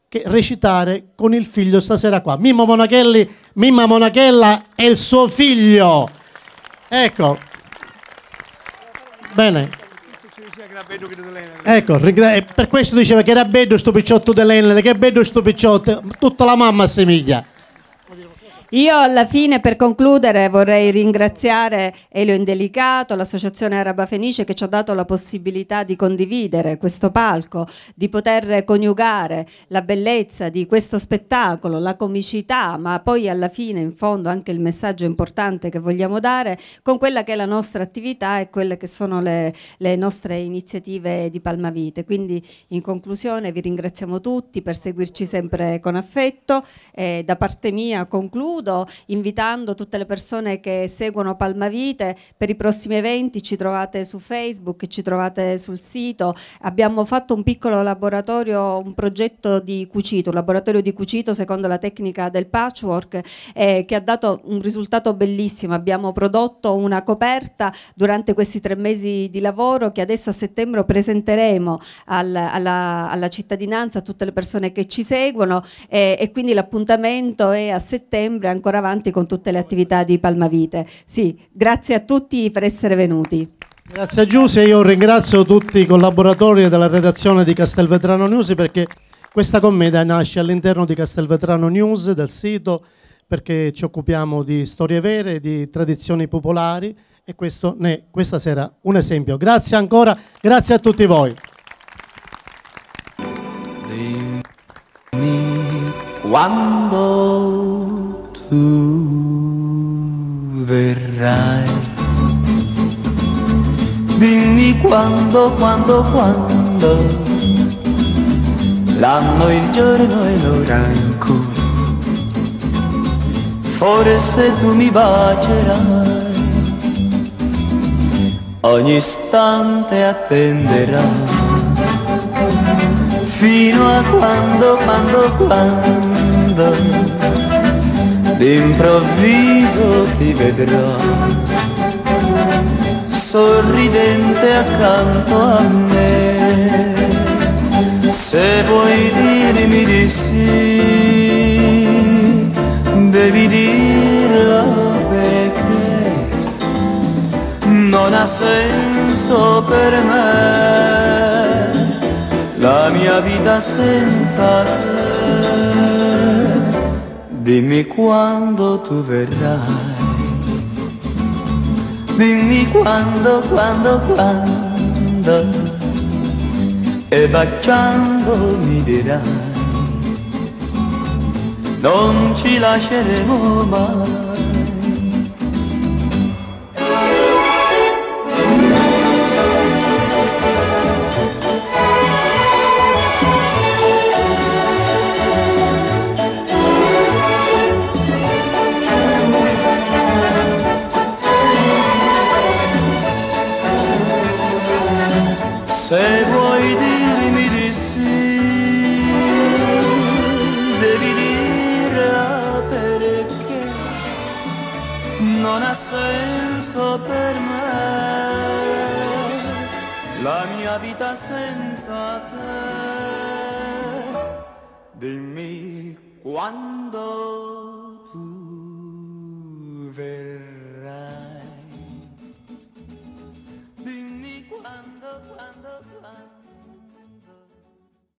[SPEAKER 10] che recitare con il figlio stasera qua. Mimmo Monachelli, Mimma Monachella e il suo figlio. Ecco. Bene. Ecco, eh, per questo diceva che era bello sto picciotto dell'Enele, che bello sto picciotto, tutta la mamma assomiglia.
[SPEAKER 1] Io alla fine per concludere vorrei ringraziare Elio Indelicato, l'Associazione Araba Fenice che ci ha dato la possibilità di condividere questo palco, di poter coniugare la bellezza di questo spettacolo, la comicità, ma poi alla fine in fondo anche il messaggio importante che vogliamo dare con quella che è la nostra attività e quelle che sono le, le nostre iniziative di Palmavite. Quindi in conclusione vi ringraziamo tutti per seguirci sempre con affetto e da parte mia concludo chiudo invitando tutte le persone che seguono Palmavite per i prossimi eventi, ci trovate su Facebook, ci trovate sul sito, abbiamo fatto un piccolo laboratorio, un progetto di cucito, un laboratorio di cucito secondo la tecnica del patchwork eh, che ha dato un risultato bellissimo, abbiamo prodotto una coperta durante questi tre mesi di lavoro che adesso a settembre presenteremo al, alla, alla, cittadinanza, a tutte le persone che ci seguono eh, e quindi l'appuntamento è a settembre libro ancora avanti con tutte le attività di Palmavite. Sì, grazie a tutti per essere venuti. Grazie a
[SPEAKER 10] Giuse, io ringrazio tutti i collaboratori della redazione di Castelvetrano News perché questa commedia nasce all'interno di Castelvetrano News, del sito, perché ci occupiamo di storie vere, di tradizioni popolari e questo ne è questa sera un esempio. Grazie ancora, grazie a tutti voi.
[SPEAKER 2] Dimmi quando tu verrai. Dimmi quando, quando, quando, l'anno, il giorno e l'ora in cui forse tu mi bacerai. Ogni istante attenderai fino a quando, quando, quando d'improvviso ti vedrò sorridente accanto a me. Se vuoi dirmi di sì, devi dirlo perché non ha senso per me la mia vita senza te. Dimmi quando tu verrai. Dimmi quando, quando, quando. E baciando mi dirai. Non ci lasceremo mai. one